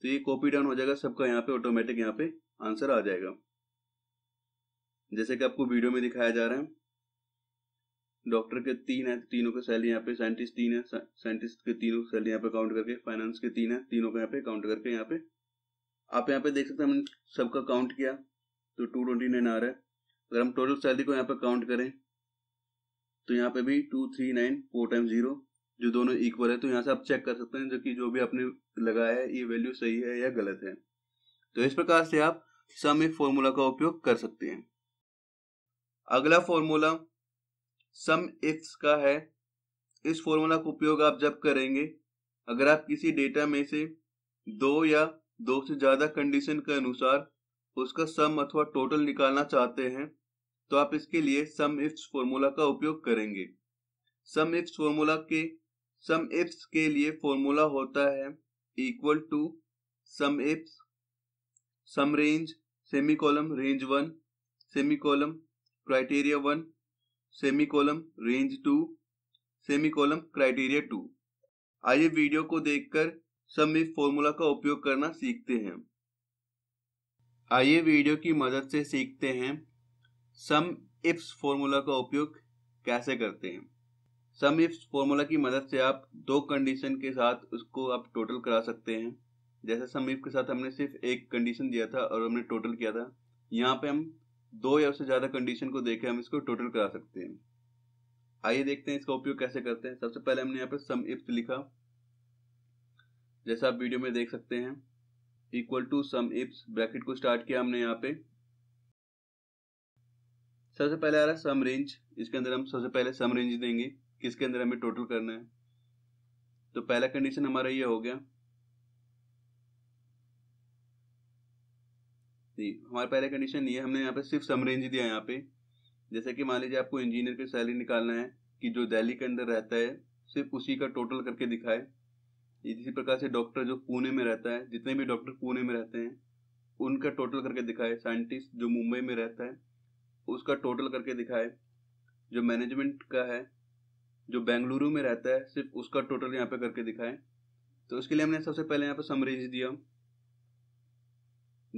तो ये कॉपी डाउन हो जाएगा सबका यहाँ पे ऑटोमेटिक यहाँ पे आंसर आ जाएगा जैसे कि आपको वीडियो में दिखाया जा रहा है डॉक्टर के तीन है तीनों के सैलरी यहाँ पे साइंटिस्ट तीन है साइंटिस्ट के तीनों सैलरी यहाँ पे काउंट करके फाइनेंस के तीन है तीनों का यहाँ पे काउंट करके यहाँ पे आप यहाँ पे देख सकते हैं हमने सबका काउंट किया तो टू ट्वेंटी नाइन आ रहा है अगर हम टोटल सैलरी को यहाँ पे काउंट करें तो यहाँ पे भी two three nine four time zero जो दोनों इक्वल है तो यहाँ से आप चेक कर सकते हैं जो कि जो भी आपने लगाया है ये वैल्यू सही है या गलत है तो इस प्रकार से आप सम इफ फॉर्मूला का उपयोग कर सकते हैं अगला फॉर्मूला सम इफ्स का है इस फॉर्मूला का उपयोग आप जब करेंगे अगर आप किसी डेटा में से दो या दो से ज्यादा कंडीशन के अनुसार उसका सम अथवा टोटल निकालना चाहते हैं तो आप इसके लिए सम इफ्स फॉर्मूला का उपयोग करेंगे सम इफ्स फॉर्मूला के सम इप्स के लिए फॉर्मूला होता है equal to sum ifs sum range semi column range one semi column criteria one semi column range two semi column criteria two आइए वीडियो को देखकर सम इफ फॉर्मूला का उपयोग करना सीखते हैं आइए वीडियो की मदद से सीखते हैं सम इप्स फॉर्मूला का उपयोग कैसे करते हैं सम इफ फॉर्मूला की मदद से आप दो कंडीशन के साथ उसको आप टोटल करा सकते हैं जैसे सम इफ के साथ हमने सिर्फ एक कंडीशन दिया था और हमने टोटल किया था यहाँ पे हम दो या उससे ज़्यादा कंडीशन को देखे हम इसको टोटल करा सकते हैं आइए देखते हैं इसका उपयोग कैसे करते हैं सबसे पहले हमने यहाँ पे सम इफ लिखा जैसा आप वीडियो में देख सकते हैं equal to sum ifs bracket को स्टार्ट किया हमने यहाँ पे सबसे पहले आ रहा है सम रेंज इसके अंदर हम सबसे पहले सम रेंज देंगे किसके अंदर हमें टोटल करना है तो पहला कंडीशन हमारा ये हो गया जी हमारा पहला कंडीशन ये हमने यहाँ पे सिर्फ समरेंज दिया यहाँ पे जैसे कि मान लीजिए आपको इंजीनियर की सैलरी निकालना है कि जो दिल्ली के अंदर रहता है सिर्फ उसी का टोटल करके दिखाए इसी प्रकार से डॉक्टर जो पुणे में रहता है जितने भी डॉक्टर पुणे में रहते हैं उनका टोटल करके दिखाए साइंटिस्ट जो मुंबई में रहता है उसका टोटल करके दिखाए जो मैनेजमेंट का है जो बेंगलुरु में रहता है सिर्फ उसका टोटल यहाँ पे करके दिखाएं तो उसके लिए हमने सबसे पहले यहाँ पे समरीज दिया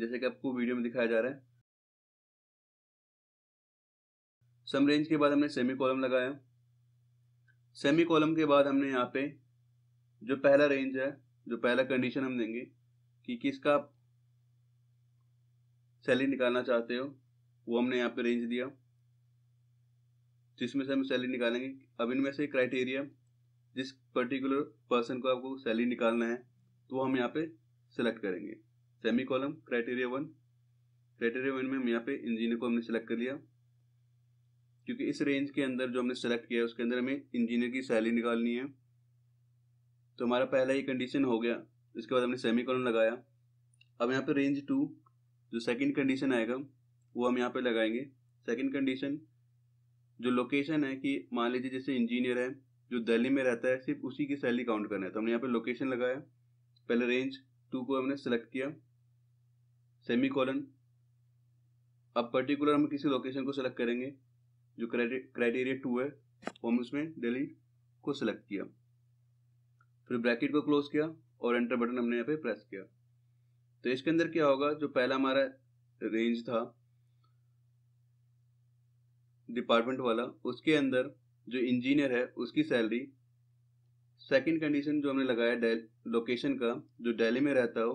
जैसे कि आपको वीडियो में दिखाया जा रहा है समरेंज के बाद हमने सेमी कॉलम लगाया सेमी कॉलम के बाद हमने यहाँ पे जो पहला रेंज है जो पहला कंडीशन हम देंगे कि किसका आप सैलरी निकालना चाहते हो वो हमने यहाँ पे रेंज दिया जिसमें से हम सैलरी निकालेंगे अब इनमें से क्राइटेरिया जिस पर्टिकुलर पर्सन को आपको सैलरी निकालना है तो वो हम यहाँ पे सेलेक्ट करेंगे semi column criteria one criteria one में हम यहाँ पे इंजीनियर को हमने सेलेक्ट कर लिया क्योंकि इस रेंज के अंदर जो हमने सेलेक्ट किया है उसके अंदर हमें इंजीनियर की सैलरी निकालनी है तो हमारा पहला ही कंडीशन हो गया इसके बाद हमने सेमी कॉलम लगाया अब यहाँ पे रेंज टू जो सेकंड कंडीशन आएगा वो हम यहाँ पे लगाएंगे सेकंड कंडीशन जो लोकेशन है कि मान लीजिए जैसे इंजीनियर है जो दिल्ली में रहता है सिर्फ उसी की सैलरी काउंट करना है तो हमने यहाँ पे लोकेशन लगाया पहले रेंज टू को हमने सेलेक्ट किया सेमी कॉलन अब पर्टिकुलर हम किसी लोकेशन को सेलेक्ट करेंगे जो क्राइटेरिया टू है वो हम उसमें दिल्ली को सिलेक्ट किया फिर ब्रैकेट को क्लोज किया और एंटर बटन हमने यहाँ पे प्रेस किया तो इसके अंदर क्या होगा जो पहला हमारा रेंज था डिपार्टमेंट वाला उसके अंदर जो इंजीनियर है उसकी सैलरी सेकंड कंडीशन जो हमने लगाया लोकेशन का जो दिल्ली में रहता हो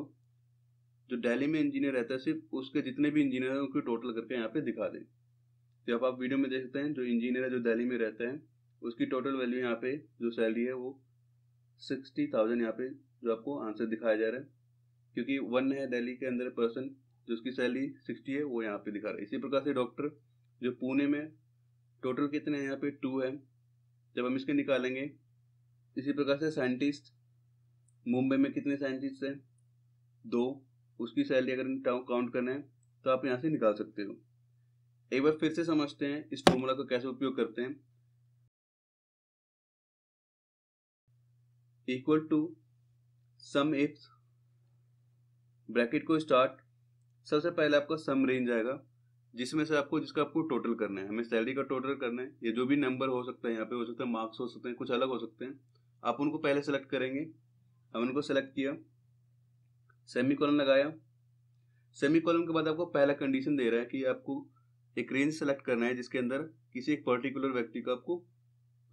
जो दिल्ली में इंजीनियर रहता है सिर्फ उसके जितने भी इंजीनियर हैं उनको टोटल करके यहाँ पे दिखा दें तो आप वीडियो में देख सकते हैं जो इंजीनियर है जो दिल्ली में रहता है उसकी टोटल वैल्यू यहाँ पे जो सैलरी है वो सिक्सटी थाउजेंड यहाँ पे जो आपको आंसर दिखाया जा रहा है क्योंकि वन है दिल्ली के अंदर पर्सन जो उसकी सैलरी सिक्सटी है वो यहाँ पे दिखा रहा है इसी प्रकार से डॉक्टर जो पुणे में टोटल कितने हैं यहाँ पे टू है जब हम इसके निकालेंगे इसी प्रकार से साइंटिस्ट मुंबई में कितने साइंटिस्ट हैं दो उसकी सैलरी अगर काउंट करना है तो आप यहाँ से निकाल सकते हो एक बार फिर से समझते हैं इस फॉर्मूला का कैसे उपयोग करते हैं equal to sum ifs bracket को स्टार्ट सबसे पहले आपका सम रेंज आएगा जिसमें से आपको जिसका आपको टोटल करना है हमें सैलरी का टोटल करना है ये जो भी नंबर हो सकता है यहाँ पे हो सकता है मार्क्स हो सकते हैं कुछ अलग हो सकते हैं आप उनको पहले सेलेक्ट करेंगे हम उनको सेलेक्ट किया सेमी कॉलम लगाया सेमी कॉलम के बाद आपको पहला कंडीशन दे रहा है कि आपको एक रेंज सेलेक्ट करना है जिसके अंदर किसी एक पर्टिकुलर व्यक्ति का आपको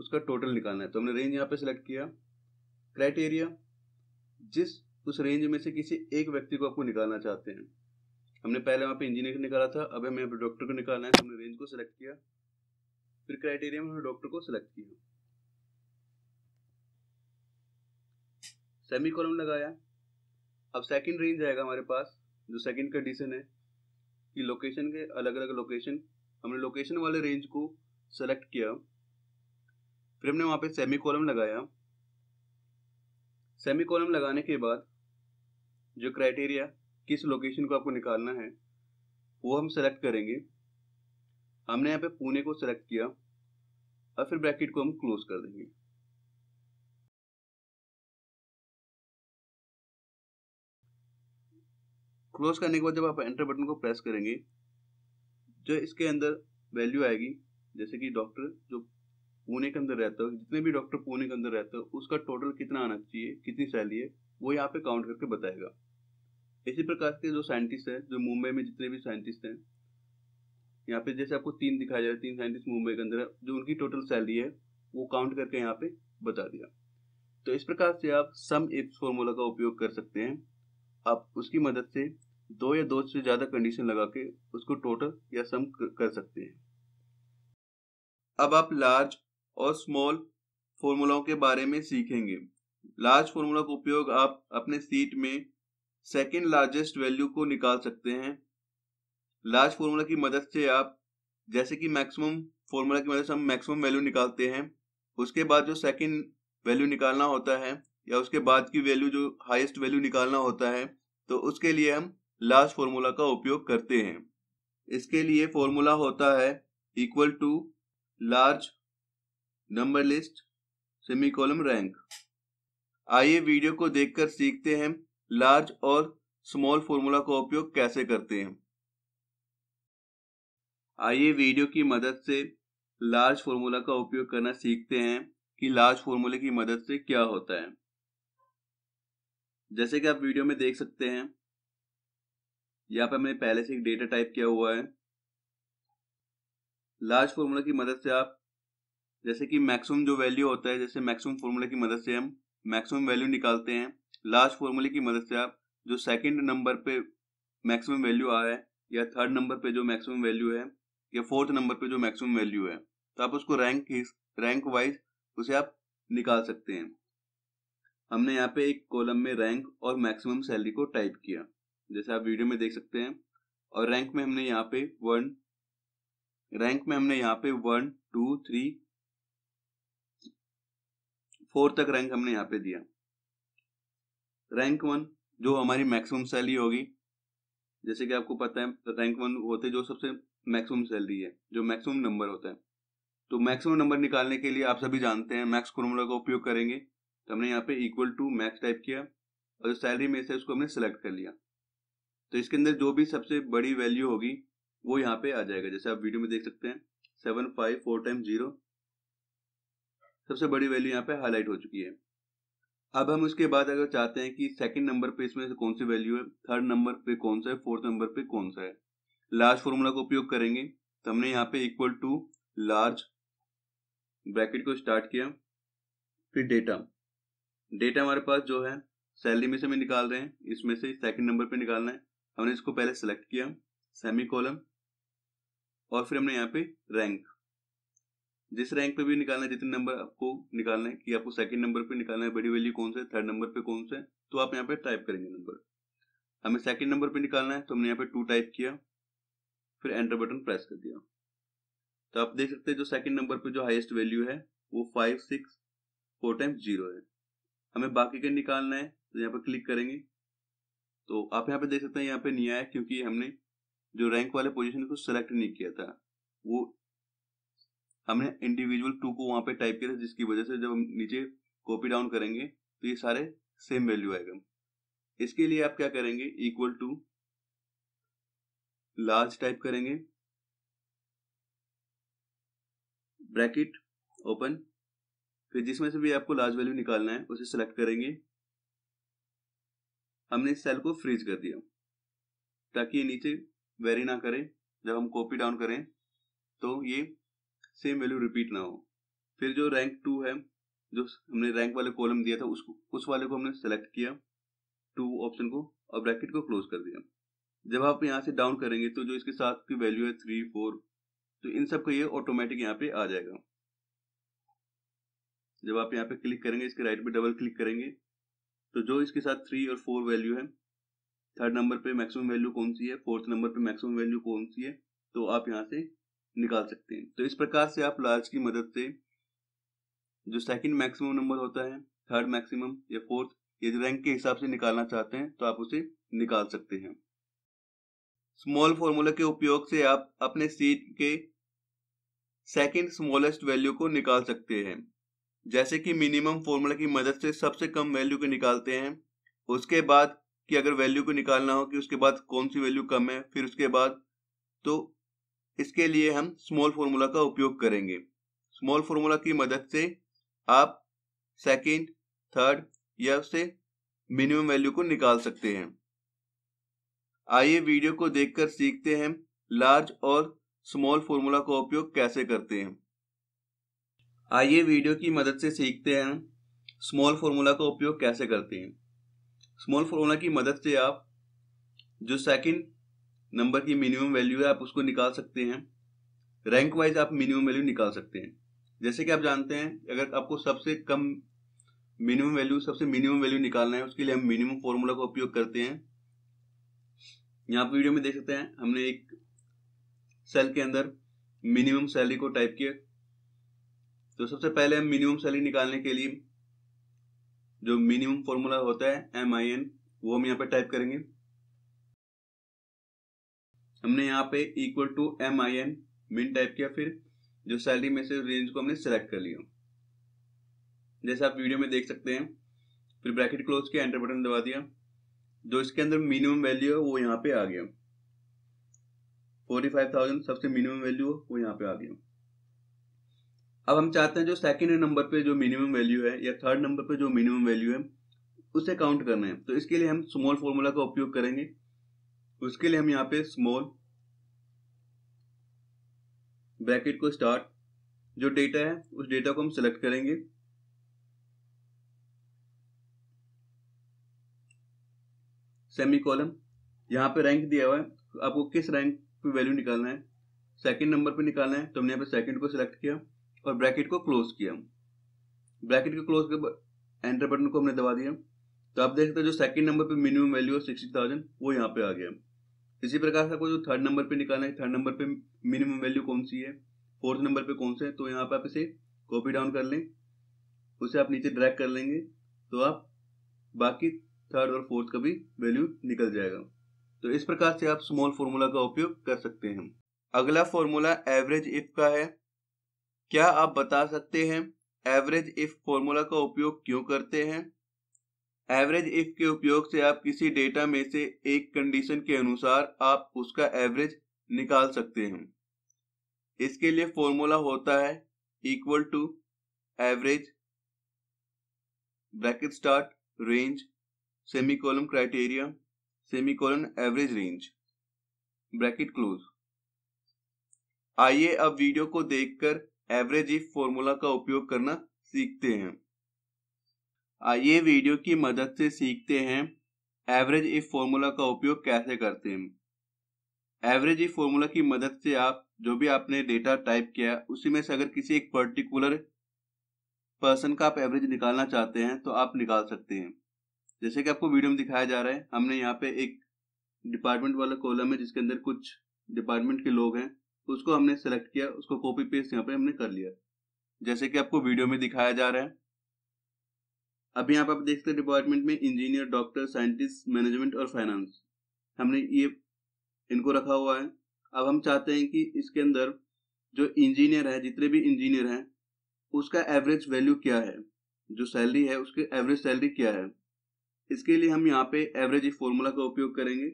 उसका टोटल निकालना है तो हमने रेंज यहाँ पे सेलेक्ट किया क्राइटेरिया जिस उस रेंज में से किसी एक व्यक्ति को आपको निकालना चाहते हैं हमने पहले वहाँ पे इंजीनियर को निकाला था अब हमें डॉक्टर को निकालना है तो हमने रेंज को सिलेक्ट किया फिर क्राइटेरिया में हमने डॉक्टर को सिलेक्ट किया सेमी कॉलम लगाया अब सेकंड रेंज आएगा हमारे पास जो सेकंड कंडीशन है कि लोकेशन के अलग अलग लोकेशन हमने लोकेशन वाले रेंज को सेलेक्ट किया फिर हमने वहाँ पे सेमी कॉलम लगाया सेमी कॉलम लगाने के बाद जो क्राइटेरिया किस लोकेशन को आपको निकालना है वो हम सेलेक्ट करेंगे हमने यहाँ पे पुणे को सेलेक्ट किया और फिर ब्रैकेट को हम क्लोज कर देंगे क्लोज करने के बाद जब आप एंटर बटन को प्रेस करेंगे जो इसके अंदर वैल्यू आएगी जैसे कि डॉक्टर जो पुणे के अंदर रहता है जितने भी डॉक्टर पुणे के अंदर रहता है उसका टोटल कितना आना चाहिए कितनी सैलरी है वो यहाँ पे काउंट करके बताएगा इसी प्रकार से जो साइंटिस्ट है जो मुंबई में जितने भी साइंटिस्ट हैं यहाँ पे जैसे आपको तीन दिखाया जा रहा है तीन साइंटिस्ट मुंबई के अंदर जो उनकी टोटल सैलरी है वो काउंट करके यहाँ पे बता दिया तो इस प्रकार से आप सम इप्स फॉर्मूला का उपयोग कर सकते हैं आप उसकी मदद से दो या दो से ज़्यादा कंडीशन लगा के उसको टोटल या सम कर सकते हैं अब आप लार्ज और स्मॉल फॉर्मूलाओं के बारे में सीखेंगे लार्ज फॉर्मूला का उपयोग आप अपने सीट में सेकेंड लार्जेस्ट वैल्यू को निकाल सकते हैं लार्ज फॉर्मूला की मदद से आप जैसे कि मैक्सिमम फॉर्मूला की मदद से हम मैक्सिमम वैल्यू निकालते हैं उसके बाद जो सेकेंड वैल्यू निकालना होता है या उसके बाद की वैल्यू जो हाईएस्ट वैल्यू निकालना होता है तो उसके लिए हम लार्ज फॉर्मूला का उपयोग करते हैं इसके लिए फॉर्मूला होता है equal to large number list semicolon rank आइए वीडियो को देखकर सीखते हैं लार्ज और स्मॉल फॉर्मूला का उपयोग कैसे करते हैं आइए वीडियो की मदद से लार्ज फॉर्मूला का उपयोग करना सीखते हैं कि लार्ज फॉर्मूले की मदद से क्या होता है जैसे कि आप वीडियो में देख सकते हैं यहाँ पर मैंने पहले से एक डेटा टाइप किया हुआ है लार्ज फॉर्मूला की मदद से आप जैसे कि मैक्सिमम जो वैल्यू होता है जैसे मैक्सिमम फॉर्मूला की मदद से हम मैक्सिमम वैल्यू निकालते हैं लास्ट फॉर्मूले की मदद से आप जो सेकंड नंबर पे मैक्सिमम वैल्यू आ रहा है या थर्ड नंबर पे जो मैक्सिमम वैल्यू है या फोर्थ नंबर पे जो मैक्सिमम वैल्यू है तो आप उसको रैंक रैंक वाइज उसे आप निकाल सकते हैं हमने यहाँ पे एक कॉलम में रैंक और मैक्सिमम सैलरी को टाइप किया जैसे आप वीडियो में देख सकते हैं और रैंक में हमने यहाँ पे वन रैंक में हमने यहाँ पे वन टू थ्री फोर तक रैंक हमने यहाँ पे दिया रैंक वन जो हमारी मैक्सिमम सैलरी होगी जैसे कि आपको पता है रैंक वन होते जो सबसे मैक्सिमम सैलरी है जो मैक्सिमम नंबर होता है तो मैक्सिमम नंबर निकालने के लिए आप सभी जानते हैं मैक्स फॉर्मूला का उपयोग करेंगे तो हमने यहाँ पे इक्वल टू मैक्स टाइप किया और जो सैलरी में से उसको हमने सेलेक्ट कर लिया तो इसके अंदर जो भी सबसे बड़ी वैल्यू होगी वो यहाँ पे आ जाएगा जैसे आप वीडियो में देख सकते हैं seven five four time zero सबसे बड़ी वैल्यू यहाँ पे हाईलाइट हो चुकी है अब हम उसके बाद अगर चाहते हैं कि सेकंड नंबर पे इसमें से कौन सी वैल्यू है थर्ड नंबर पे कौन सा है फोर्थ नंबर पे कौन सा है लार्ज फॉर्मूला का उपयोग करेंगे तो हमने यहाँ पे इक्वल टू लार्ज ब्रैकेट को स्टार्ट किया फिर डेटा डेटा हमारे पास जो है सैलरी में से हमें निकाल रहे हैं इसमें से सेकंड नंबर पे निकालना है हमने इसको पहले सेलेक्ट किया सेमी कॉलम और फिर हमने यहाँ पे रैंक जिस रैंक पे भी निकालना है जितने नंबर आपको निकालना है कि आपको सेकंड नंबर पे निकालना है बड़ी वैल्यू कौन से थर्ड नंबर पे कौन से तो आप यहाँ पे टाइप करेंगे नंबर हमें सेकंड नंबर पे निकालना है तो हमने यहाँ पे टू टाइप किया फिर एंटर बटन प्रेस कर दिया तो आप देख सकते हैं जो सेकंड नंबर पे जो हाईएस्ट वैल्यू है वो five six four times zero है हमें बाकी के निकालना है तो यहाँ पे क्लिक करेंगे तो आप यहाँ पे देख सकते हैं यहाँ पे नहीं आया क्योंकि हमने जो रैंक वाले पोजिशन को सिलेक्ट नहीं किया था वो हमने इंडिविजुअल टू को वहां पे टाइप किया था जिसकी वजह से जब हम नीचे कॉपी डाउन करेंगे तो ये सारे सेम वैल्यू आएगा इसके लिए आप क्या करेंगे इक्वल टू लार्ज टाइप करेंगे ब्रैकेट ओपन फिर जिसमें से भी आपको लार्ज वैल्यू निकालना है उसे सिलेक्ट करेंगे हमने इस सेल को फ्रीज कर दिया ताकि ये नीचे वेरी ना करे जब हम कॉपी डाउन करें तो ये सेम वैल्यू रिपीट ना हो फिर जो रैंक टू है जो हमने रैंक वाले कॉलम दिया था उसको उस वाले को हमने सेलेक्ट किया टू ऑप्शन को और ब्रैकेट को क्लोज कर दिया जब आप यहाँ से डाउन करेंगे तो जो इसके साथ की वैल्यू है थ्री फोर तो इन सब का ये ऑटोमेटिक यहाँ पे आ जाएगा जब आप यहाँ पे क्लिक करेंगे इसके राइट पे डबल क्लिक करेंगे तो जो इसके साथ थ्री और फोर वैल्यू है थर्ड नंबर पे मैक्सिमम वैल्यू कौन सी है फोर्थ नंबर पे मैक्सिमम वैल्यू कौन सी है तो आप यहाँ से निकाल सकते हैं तो इस प्रकार से आप लार्ज की मदद से जो सेकंड मैक्सिमम नंबर होता है थर्ड मैक्सिमम या फोर्थ यदि रैंक के हिसाब से निकालना चाहते हैं तो आप उसे निकाल सकते हैं स्मॉल फॉर्मूला के उपयोग से आप अपने सीट के सेकंड स्मॉलेस्ट वैल्यू को निकाल सकते हैं जैसे कि मिनिमम फॉर्मूला की मदद से सबसे कम वैल्यू को निकालते हैं उसके बाद कि अगर वैल्यू को निकालना हो कि उसके बाद कौन सी वैल्यू कम है फिर उसके बाद तो इसके लिए हम स्मॉल फॉर्मूला का उपयोग करेंगे स्मॉल फॉर्मूला की मदद से आप सेकेंड थर्ड या उससे मिनिमम वैल्यू को निकाल सकते हैं आइए वीडियो को देखकर सीखते हैं लार्ज और स्मॉल फॉर्मूला का उपयोग कैसे करते हैं आइए वीडियो की मदद से सीखते हैं स्मॉल फॉर्मूला का उपयोग कैसे करते हैं स्मॉल फॉर्मूला की मदद से आप जो सेकंड नंबर की मिनिमम वैल्यू है आप उसको निकाल सकते हैं रैंक वाइज आप मिनिमम वैल्यू निकाल सकते हैं जैसे कि आप जानते हैं अगर आपको सबसे कम मिनिमम वैल्यू सबसे मिनिमम वैल्यू निकालना है उसके लिए हम मिनिमम फॉर्मूला का उपयोग करते हैं यहाँ पर वीडियो में देख सकते हैं हमने एक सेल के अंदर मिनिमम सैलरी को टाइप किया तो सबसे पहले हम मिनिमम सैलरी निकालने के लिए जो मिनिमम फॉर्मूला होता है एम आई एन वो हम यहाँ पर टाइप करेंगे हमने यहाँ पे equal to M I N min type किया फिर जो सैलरी में से रेंज को हमने सेलेक्ट कर लिया जैसे आप वीडियो में देख सकते हैं फिर ब्रैकेट क्लोज किया एंटर बटन दबा दिया जो इसके अंदर मिनिमम वैल्यू है वो यहाँ पे आ गया फोर्टी फाइव थाउजेंड सबसे मिनिमम वैल्यू है वो यहाँ पे आ गया अब हम चाहते हैं जो सेकंड नंबर पे जो मिनिमम वैल्यू है या थर्ड नंबर पे जो मिनिमम वैल्यू है उसे काउंट करना है तो इसके लिए हम स्मॉल फॉर्मूला का उपयोग करेंगे उसके लिए हम यहाँ पे स्मॉल ब्रैकेट को स्टार्ट जो डेटा है उस डेटा को हम सेलेक्ट करेंगे सेमी कॉलम यहाँ पे रैंक दिया हुआ है आपको किस रैंक पे वैल्यू निकालना है सेकंड नंबर पे निकालना है तो हमने यहाँ पे सेकंड को सिलेक्ट किया और ब्रैकेट को क्लोज किया ब्रैकेट को क्लोज कर एंटर बटन को हमने दबा दिया तो आप देख सकते हैं जो सेकंड नंबर पे मिनिमम वैल्यू है सिक्सटी थाउजेंड वो यहाँ पे आ गया इसी प्रकार से आपको जो थर्ड नंबर पे निकालना है थर्ड नंबर पे मिनिमम वैल्यू कौन सी है फोर्थ नंबर पे कौन सा है तो यहाँ पे आप इसे कॉपी डाउन कर लें उसे आप नीचे ड्रैग कर लेंगे तो आप बाकी थर्ड और फोर्थ का भी वैल्यू निकल जाएगा तो इस प्रकार से आप स्मॉल फॉर्मूला का उपयोग कर सकते हैं अगला फॉर्मूला एवरेज इफ का है क्या आप बता सकते हैं एवरेज इफ फॉर्मूला का उपयोग क्यों करते हैं एवरेज इफ के उपयोग से आप किसी डेटा में से एक कंडीशन के अनुसार आप उसका एवरेज निकाल सकते हैं इसके लिए फॉर्मूला होता है equal to average bracket start range semicolon criteria semicolon average range bracket close आइए अब वीडियो को देखकर एवरेज इफ फॉर्मूला का उपयोग करना सीखते हैं आइए वीडियो की मदद से सीखते हैं एवरेज इफ फॉर्मूला का उपयोग कैसे करते हैं एवरेज इफ फॉर्मूला की मदद से आप जो भी आपने डेटा टाइप किया उसी में से अगर किसी एक पर्टिकुलर पर्सन का आप एवरेज निकालना चाहते हैं तो आप निकाल सकते हैं जैसे कि आपको वीडियो में दिखाया जा रहा है हमने यहाँ पे एक डिपार्टमेंट वाला कॉलम है जिसके अंदर कुछ डिपार्टमेंट के लोग हैं तो उसको हमने सेलेक्ट किया उसको कॉपी पेस्ट यहाँ पे हमने कर लिया जैसे कि आपको वीडियो में दिखाया जा रहा है अब यहाँ पर आप देख सकते हैं डिपार्टमेंट में इंजीनियर डॉक्टर साइंटिस्ट मैनेजमेंट और फाइनेंस हमने ये इनको रखा हुआ है अब हम चाहते हैं कि इसके अंदर जो इंजीनियर है जितने भी इंजीनियर हैं उसका एवरेज वैल्यू क्या है जो सैलरी है उसकी एवरेज सैलरी क्या है इसके लिए हम यहाँ पे एवरेज फॉर्मूला का उपयोग करेंगे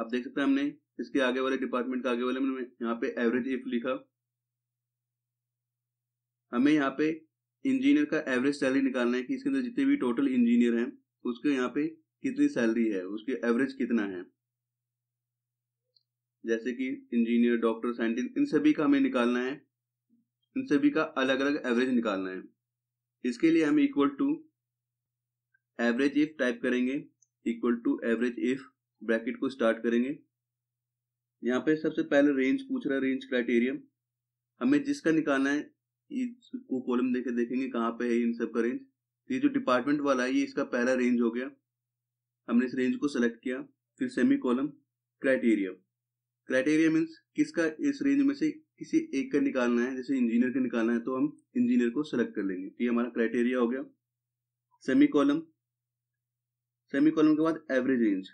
आप देख सकते हैं हमने इसके आगे वाले डिपार्टमेंट का आगे वाले यहाँ पे एवरेज इफ लिखा हमें यहाँ पे इंजीनियर का एवरेज सैलरी निकालना है कि इसके अंदर जितने भी टोटल इंजीनियर हैं उसके यहाँ पे कितनी सैलरी है उसके एवरेज कितना है जैसे कि इंजीनियर डॉक्टर साइंटिस्ट इन सभी का हमें निकालना है इन सभी का अलग अलग एवरेज निकालना है इसके लिए हम equal to average if type करेंगे equal to average if bracket को स्टार्ट करेंगे यहाँ पे सबसे पहले रेंज पूछ रहा है रेंज क्राइटेरियम हमें जिसका निकालना है इसको कॉलम देखे देखेंगे कहाँ पे है इन सब का रेंज ये जो डिपार्टमेंट वाला है ये इसका पहला रेंज हो गया हमने इस रेंज को सेलेक्ट किया फिर semi column criteria criteria means किसका इस रेंज में से किसी एक का निकालना है जैसे इंजीनियर का निकालना है तो हम इंजीनियर को सेलेक्ट कर लेंगे तो ये हमारा क्राइटेरिया हो गया सेमी कॉलम सेमी कॉलम के बाद एवरेज रेंज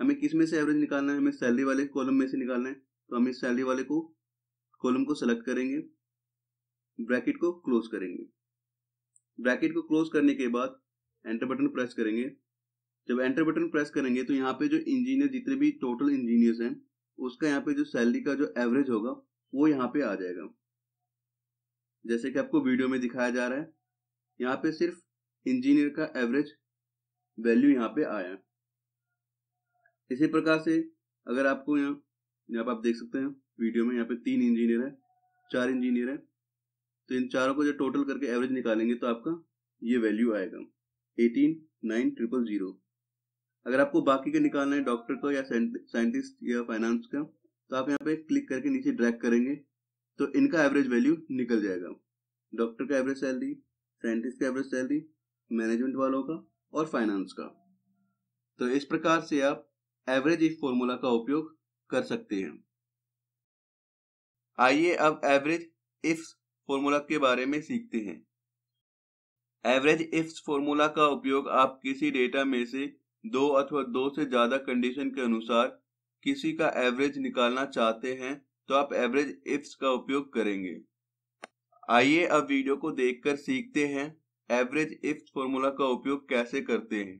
हमें किस में से एवरेज निकालना है हमें सैलरी वाले कॉलम में से निकालना है तो हम इस सैलरी वाले को कॉलम को सेलेक्ट करेंगे ब्रैकेट को क्लोज करेंगे ब्रैकेट को क्लोज करने के बाद एंटर बटन प्रेस करेंगे जब एंटर बटन प्रेस करेंगे तो यहाँ पे जो इंजीनियर जितने भी टोटल इंजीनियर्स हैं उसका यहाँ पे जो सैलरी का जो एवरेज होगा वो यहाँ पे आ जाएगा जैसे कि आपको वीडियो में दिखाया जा रहा है यहाँ पे सिर्फ इंजीनियर का एवरेज वैल्यू यहाँ पे आया इसी प्रकार से अगर आपको यहाँ यहाँ आप देख सकते हैं वीडियो में यहाँ पे तीन इंजीनियर है चार इंजीनियर है तो इन चारों को जब टोटल करके एवरेज निकालेंगे तो आपका ये वैल्यू आएगा एटीन नाइन ट्रिपल जीरो अगर आपको बाकी के निकालना है डॉक्टर का या साइंटिस्ट या फाइनेंस का तो आप यहाँ पे क्लिक करके नीचे ड्रैग करेंगे तो इनका एवरेज वैल्यू निकल जाएगा डॉक्टर का एवरेज सैलरी साइंटिस्ट का एवरेज सैलरी मैनेजमेंट वालों का और फाइनेंस का तो इस प्रकार से आप एवरेज इफ फॉर्मूला का उपयोग कर सकते हैं आइए अब एवरेज इफ फॉर्मूला के बारे में सीखते हैं एवरेज इफ्स फॉर्मूला का उपयोग आप किसी डेटा में से दो अथवा दो से ज्यादा कंडीशन के अनुसार किसी का एवरेज निकालना चाहते हैं तो आप एवरेज इफ्स का उपयोग करेंगे आइए अब वीडियो को देखकर सीखते हैं एवरेज इफ्स फॉर्मूला का उपयोग कैसे करते हैं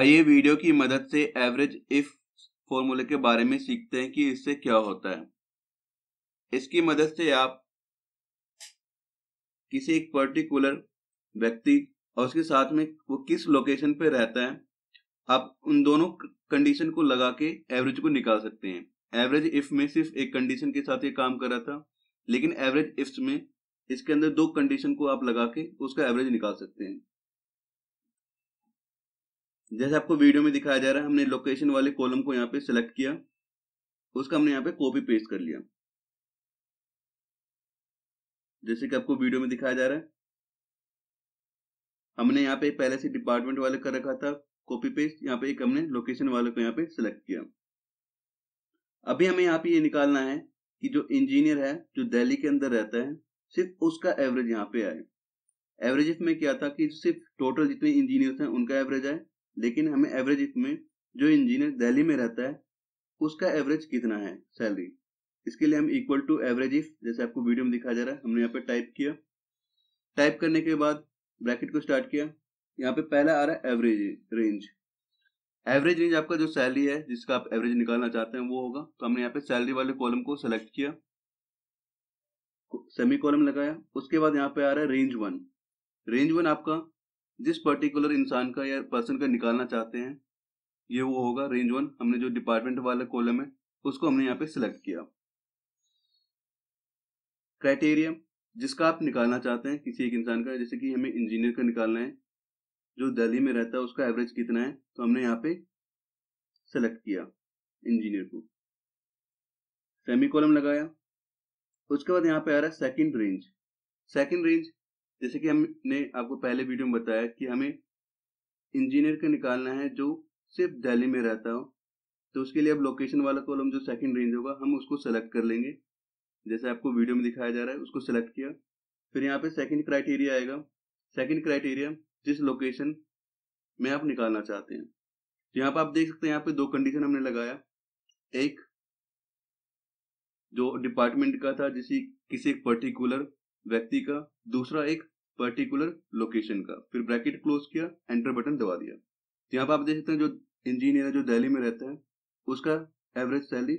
आइए वीडियो की मदद से एवरेज इफ फॉर्मूले के बारे में सीखते हैं कि इससे क्या होता है इसकी मदद से आप किसी एक पर्टिकुलर व्यक्ति और उसके साथ में वो किस लोकेशन पे रहता है आप उन दोनों कंडीशन को लगा के एवरेज को निकाल सकते हैं एवरेज इफ में सिर्फ एक कंडीशन के साथ ये काम कर रहा था लेकिन एवरेज इफ्स में इसके अंदर दो कंडीशन को आप लगा के उसका एवरेज निकाल सकते हैं जैसे आपको वीडियो में दिखाया जा रहा है हमने लोकेशन वाले कॉलम को यहाँ पे सिलेक्ट किया उसका हमने यहाँ पे कॉपी पेस्ट कर लिया जैसे कि आपको वीडियो में दिखाया जा रहा है हमने यहाँ पे पहले से डिपार्टमेंट वाले कर रखा था कॉपी पेस्ट यहाँ पे एक हमने लोकेशन वाले को यहाँ पे सिलेक्ट किया अभी हमें यहाँ पे ये निकालना है कि जो इंजीनियर है जो दिल्ली के अंदर रहता है सिर्फ उसका एवरेज यहाँ पे आए एवरेज में क्या था कि सिर्फ टोटल जितने इंजीनियर हैं उनका एवरेज आए लेकिन हमें एवरेज में जो इंजीनियर दिल्ली में रहता है उसका एवरेज कितना है सैलरी इसके लिए हम इक्वल टू एवरेज इफ जैसे आपको वीडियो में दिखा जा रहा है हमने यहाँ पे टाइप किया टाइप करने के बाद ब्रैकेट को स्टार्ट किया यहाँ पे पहला आ रहा है एवरेज रेंज एवरेज रेंज आपका जो सैलरी है जिसका आप एवरेज निकालना चाहते हैं वो होगा तो हमने यहाँ पे सैलरी वाले कॉलम को सिलेक्ट किया सेमी कॉलम लगाया उसके बाद यहाँ पे आ रहा है रेंज वन रेंज वन आपका जिस पर्टिकुलर इंसान का या पर्सन का निकालना चाहते हैं ये वो होगा रेंज वन हमने जो डिपार्टमेंट वाला कॉलम है उसको हमने यहाँ पे सिलेक्ट किया क्राइटेरिया जिसका आप निकालना चाहते हैं किसी एक इंसान का जैसे कि हमें इंजीनियर का निकालना है जो दिल्ली में रहता है उसका एवरेज कितना है तो हमने यहाँ पे सेलेक्ट किया इंजीनियर को सेमी कॉलम लगाया उसके बाद यहाँ पे आ रहा है सेकेंड रेंज सेकेंड रेंज जैसे कि हमने आपको पहले वीडियो में बताया कि हमें इंजीनियर का निकालना है जो सिर्फ दिल्ली में रहता हो तो उसके लिए अब लोकेशन वाला कॉलम जो सेकंड रेंज होगा हम उसको सेलेक्ट कर लेंगे जैसे आपको वीडियो में दिखाया जा रहा है उसको सिलेक्ट किया फिर यहाँ पे सेकंड क्राइटेरिया आएगा सेकंड क्राइटेरिया जिस लोकेशन में आप निकालना चाहते हैं तो यहाँ पे आप देख सकते हैं यहाँ पे दो कंडीशन हमने लगाया एक जो डिपार्टमेंट का था जिसी किसी एक पर्टिकुलर व्यक्ति का दूसरा एक पर्टिकुलर लोकेशन का फिर ब्रैकेट क्लोज किया एंटर बटन दबा दिया तो यहाँ पे आप देख सकते हैं जो इंजीनियर जो दिल्ली में रहता है उसका एवरेज सैलरी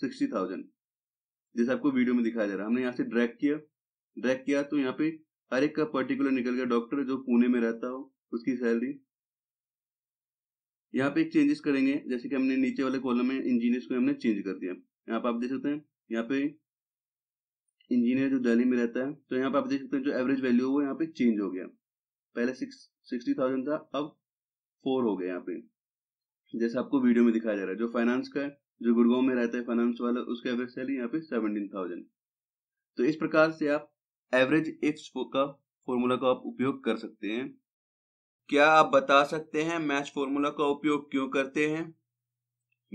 सिक्सटी थाउजेंड जैसे आपको वीडियो में दिखाया जा रहा है हमने यहाँ से ड्रैग किया ड्रैग किया तो यहाँ पे हर एक का पर्टिकुलर निकल गया डॉक्टर जो पुणे में रहता हो उसकी सैलरी यहाँ पे चेंजेस करेंगे जैसे कि हमने नीचे वाले कॉलम में इंजीनियर को हमने चेंज कर दिया यहाँ पे आप देख सकते हैं यहाँ पे इंजीनियर जो दिल्ली में रहता है तो यहाँ पे आप देख सकते हैं जो एवरेज वैल्यू वो यहाँ पे चेंज हो गया पहले सिक्सटी थाउजेंड था अब फोर हो गया यहाँ पे जैसे आपको वीडियो में दिखाया जा रहा है जो फाइनेंस का है जो गुड़गांव में रहता है फाइनेंस वाला उसका एवरेज सैलरी यहाँ पे सेवनटीन थाउजेंड तो इस प्रकार से आप एवरेज इफ्स का फॉर्मूला का आप उपयोग कर सकते हैं क्या आप बता सकते हैं मैच फॉर्मूला का उपयोग क्यों करते हैं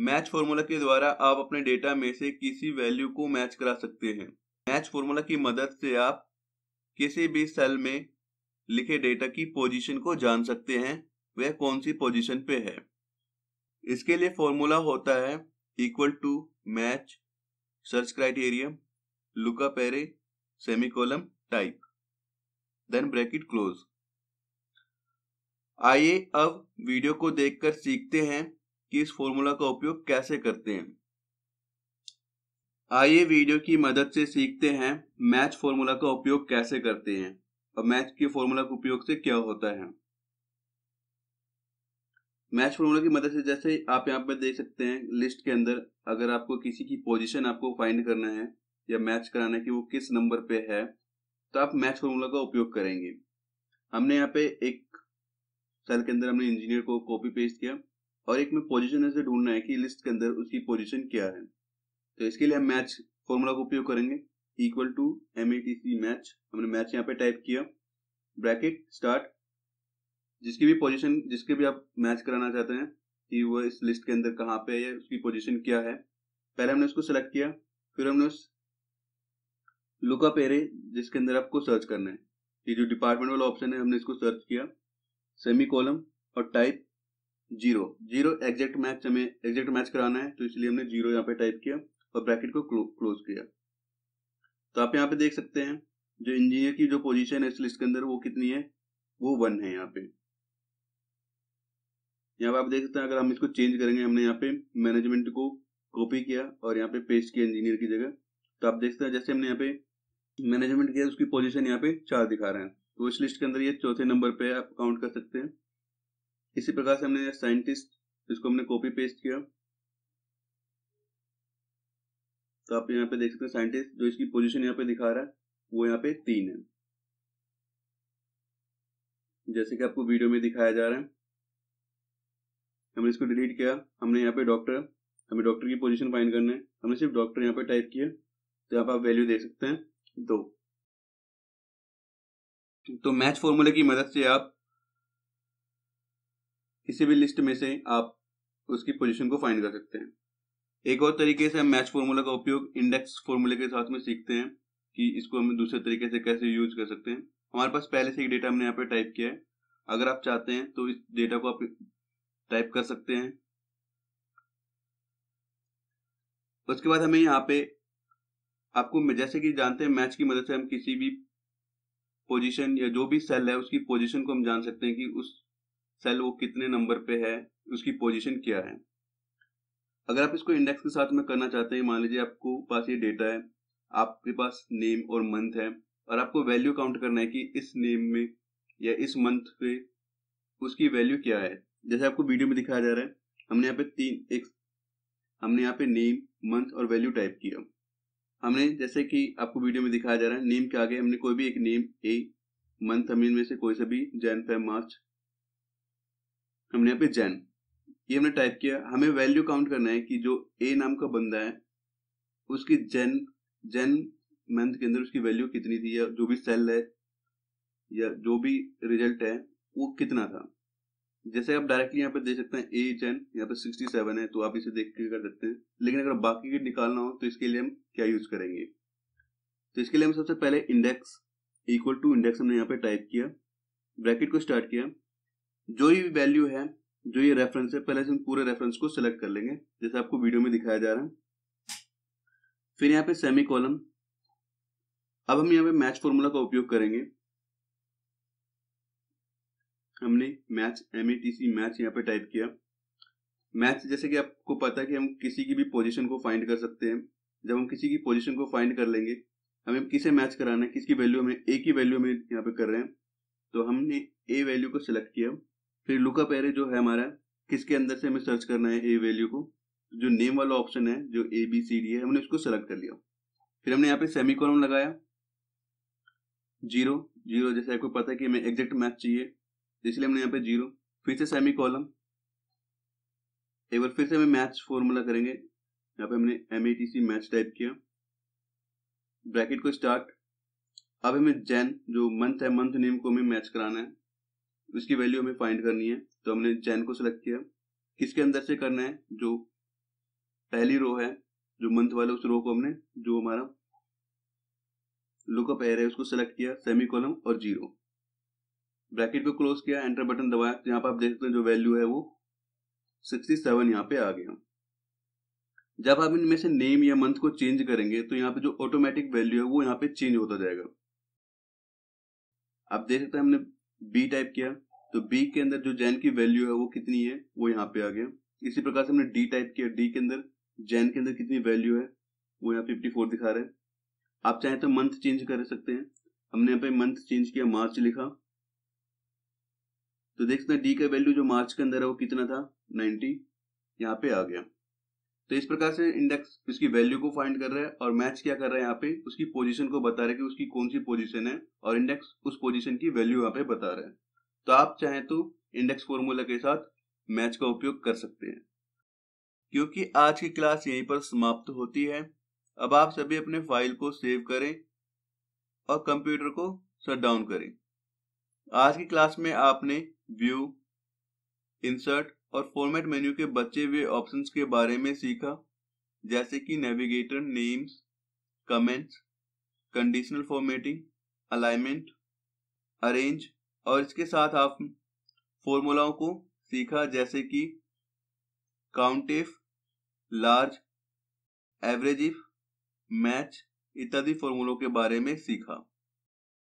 मैच फॉर्मूला के द्वारा आप अपने डेटा में से किसी वैल्यू को मैच करा सकते हैं मैच फॉर्मूला की मदद से आप किसी भी सेल में लिखे डेटा की पोजीशन को जान सकते हैं वह कौन सी पोजीशन पे है इसके लिए फॉर्मूला होता है equal to match search criterium lookup array semicolon type then bracket close आइए अब वीडियो को देखकर सीखते हैं कि इस फॉर्मूला का उपयोग कैसे करते हैं आइए वीडियो की मदद से सीखते हैं मैच फॉर्मूला का उपयोग कैसे करते हैं और मैच के फॉर्मूला का उपयोग से क्या होता है मैच फॉर्मूला की मदद से जैसे आप यहाँ पे देख सकते हैं लिस्ट के अंदर अगर आपको किसी की पोजीशन आपको फाइंड करना है या मैच कराना है कि वो किस नंबर पे है तो आप मैच फॉर्मूला का उपयोग करेंगे हमने यहाँ पे एक सेल के अंदर हमने इंजीनियर को कॉपी पेस्ट किया और एक में पोजिशन ऐसे ढूंढना है कि लिस्ट के अंदर उसकी पोजिशन क्या है तो इसके लिए हम मैच फॉर्मूला का उपयोग करेंगे equal to M A T C match हमने मैच यहाँ पे टाइप किया ब्रैकेट स्टार्ट जिसकी भी पोजीशन जिसके भी आप मैच कराना चाहते हैं कि वो इस लिस्ट के अंदर कहाँ पे है उसकी पोजीशन क्या है पहले हमने उसको सेलेक्ट किया फिर हमने उस लुकअप एरे जिसके अंदर आपको सर्च करना है ये जो डिपार्टमेंट वाला ऑप्शन है हमने इसको सर्च किया सेमी कॉलम और type zero zero exact match हमें एग्जैक्ट मैच कराना है तो इसलिए हमने जीरो यहाँ पे टाइप किया और ब्रैकेट को क्लोज किया तो आप यहाँ पे देख सकते हैं जो इंजीनियर की जो पोजीशन है इस लिस्ट के अंदर वो कितनी है वो वन है यहाँ पे यहाँ पे आप देख सकते हैं अगर हम इसको चेंज करेंगे हमने यहाँ पे मैनेजमेंट को कॉपी किया और यहाँ पे पेस्ट किया इंजीनियर की जगह तो आप देख सकते हैं जैसे हमने यहाँ पे मैनेजमेंट किया उसकी पोजिशन यहाँ पे चार दिखा रहे हैं तो इस लिस्ट के अंदर ये चौथे नंबर पे आप काउंट कर सकते हैं इसी प्रकार से हमने साइंटिस्ट इसको हमने कॉपी पेस्ट किया तो आप यहाँ पे देख सकते हैं साइंटिस्ट जो इसकी पोजीशन यहाँ पे दिखा रहा है वो यहाँ पे तीन है जैसे कि आपको वीडियो में दिखाया जा रहा है हमने इसको डिलीट किया हमने यहाँ पे डॉक्टर हमें डॉक्टर की पोजीशन फाइंड करना है हमने सिर्फ डॉक्टर यहाँ पे टाइप किया तो यहाँ पे आप वैल्यू देख सकते हैं दो तो मैच फॉर्मूले की मदद से आप किसी भी लिस्ट में से आप उसकी पोजीशन को फाइंड कर सकते हैं एक और तरीके से हम मैच फॉर्मूला का उपयोग इंडेक्स फॉर्मूले के साथ में सीखते हैं कि इसको हम दूसरे तरीके से कैसे यूज कर सकते हैं हमारे पास पहले से एक डेटा हमने यहाँ पे टाइप किया है अगर आप चाहते हैं तो इस डेटा को आप टाइप कर सकते हैं उसके बाद हमें यहाँ पे आपको जैसे कि जानते हैं मैच की मदद से हम किसी भी पोजीशन या जो भी सेल है उसकी पोजीशन को हम जान सकते हैं कि उस सेल वो कितने नंबर पे है उसकी पोजीशन क्या है अगर आप इसको इंडेक्स के साथ में करना चाहते हैं मान लीजिए आपको पास ये डेटा है आपके पास नेम और मंथ है और आपको वैल्यू काउंट करना है कि इस नेम में या इस मंथ पे उसकी वैल्यू क्या है जैसे आपको वीडियो में दिखाया जा रहा है हमने यहाँ पे तीन एक हमने यहाँ पे नेम मंथ और वैल्यू टाइप किया हमने जैसे कि आपको वीडियो में दिखाया जा रहा है नेम के आगे हमने कोई भी एक नेम ए मंथ हम में से कोई सा भी जैन फेब मार्च हमने यहाँ पे जैन ये हमने टाइप किया हमें वैल्यू काउंट करना है कि जो ए नाम का बंदा है उसकी जैन जैन मंथ के अंदर उसकी वैल्यू कितनी थी या जो भी सेल है या जो भी रिजल्ट है वो कितना था जैसे आप डायरेक्टली यहाँ पे देख सकते हैं एच एन यहाँ पे सेवन है तो आप इसे देख के कर सकते हैं लेकिन अगर बाकी के निकालना हो तो इसके लिए हम क्या यूज करेंगे तो इसके लिए हम सबसे पहले इंडेक्स इक्वल टू इंडेक्स हमने यहाँ पे टाइप किया ब्रैकेट को स्टार्ट किया जो ये वैल्यू है जो ये रेफरेंस है पहले से हम पूरे रेफरेंस को सिलेक्ट कर लेंगे जैसे आपको वीडियो में दिखाया जा रहा है फिर यहाँ पे सेमी कॉलम अब हम यहाँ पे मैच फॉर्मूला का उपयोग करेंगे हमने मैच एम मैच यहाँ पे टाइप किया मैच जैसे कि आपको पता है कि हम किसी की भी पोजीशन को फाइंड कर सकते हैं जब हम किसी की पोजीशन को फाइंड कर लेंगे हमें किसे मैच कराना है किसकी वैल्यू हमें ए की वैल्यू में यहाँ पे कर रहे हैं तो हमने ए वैल्यू को सिलेक्ट किया फिर लुकअप एरे जो है हमारा किसके अंदर से हमें सर्च करना है ए वैल्यू को जो नेम वाला ऑप्शन है जो ए बी सी डी है हमने उसको सेलेक्ट कर लिया फिर हमने यहाँ पे सेमी लगाया जीरो जीरो जैसे आपको पता है कि हमें एग्जैक्ट मैच चाहिए इसलिए हमने यहाँ पे जीरो फिर से सेमी कॉलम एक बार फिर से हमें मैच फॉर्मूला करेंगे यहाँ पे हमने एम मैच टाइप किया ब्रैकेट को स्टार्ट अब हमें जैन जो मंथ है मंथ नेम को हमें मैच कराना है उसकी वैल्यू हमें फाइंड करनी है तो हमने जैन को सिलेक्ट किया किसके अंदर से करना है जो पहली रो है जो मंथ वाले उस रो को हमने जो हमारा लुकअप एयर है उसको सिलेक्ट किया सेमी कॉलम और जीरो ब्रैकेट को क्लोज किया एंटर बटन दबाया तो यहाँ पर आप देख सकते हैं जो वैल्यू है वो 67 सेवन यहाँ पे आ गया जब आप इनमें से नेम या मंथ को चेंज करेंगे तो यहाँ पे जो ऑटोमेटिक वैल्यू है वो यहाँ पे चेंज होता जाएगा आप देख सकते हैं हमने बी टाइप किया तो बी के अंदर जो जैन की वैल्यू है वो कितनी है वो यहाँ पे आ गया इसी प्रकार से हमने डी टाइप किया डी के अंदर जैन के अंदर कितनी वैल्यू है वो यहाँ फिफ्टी फोर दिखा रहे हैं आप चाहें तो मंथ चेंज कर सकते हैं हमने यहाँ पे मंथ चेंज किया मार्च लिखा तो देख सकते डी का वैल्यू जो मार्च के अंदर है वो कितना था 90 यहाँ पे आ गया तो इस प्रकार से इंडेक्स उसकी वैल्यू को फाइंड कर रहा है और मैच क्या कर रहा है यहाँ पे उसकी पोजीशन को बता रहे कि उसकी कौन सी पोजीशन है और इंडेक्स उस पोजीशन की वैल्यू यहाँ पे बता रहा है तो आप चाहें तो इंडेक्स फॉर्मूला के साथ मैच का उपयोग कर सकते हैं क्योंकि आज की क्लास यहीं पर समाप्त होती है अब आप सभी अपने फाइल को सेव करें और कंप्यूटर को शट डाउन करें आज की क्लास में आपने व्यू इंसर्ट और फॉर्मेट मेन्यू के बचे हुए ऑप्शंस के बारे में सीखा जैसे कि navigator names comments conditional formatting alignment arrange और इसके साथ आप फॉर्मूलाओं को सीखा जैसे कि count if large average if match इत्यादि फॉर्मूलों के बारे में सीखा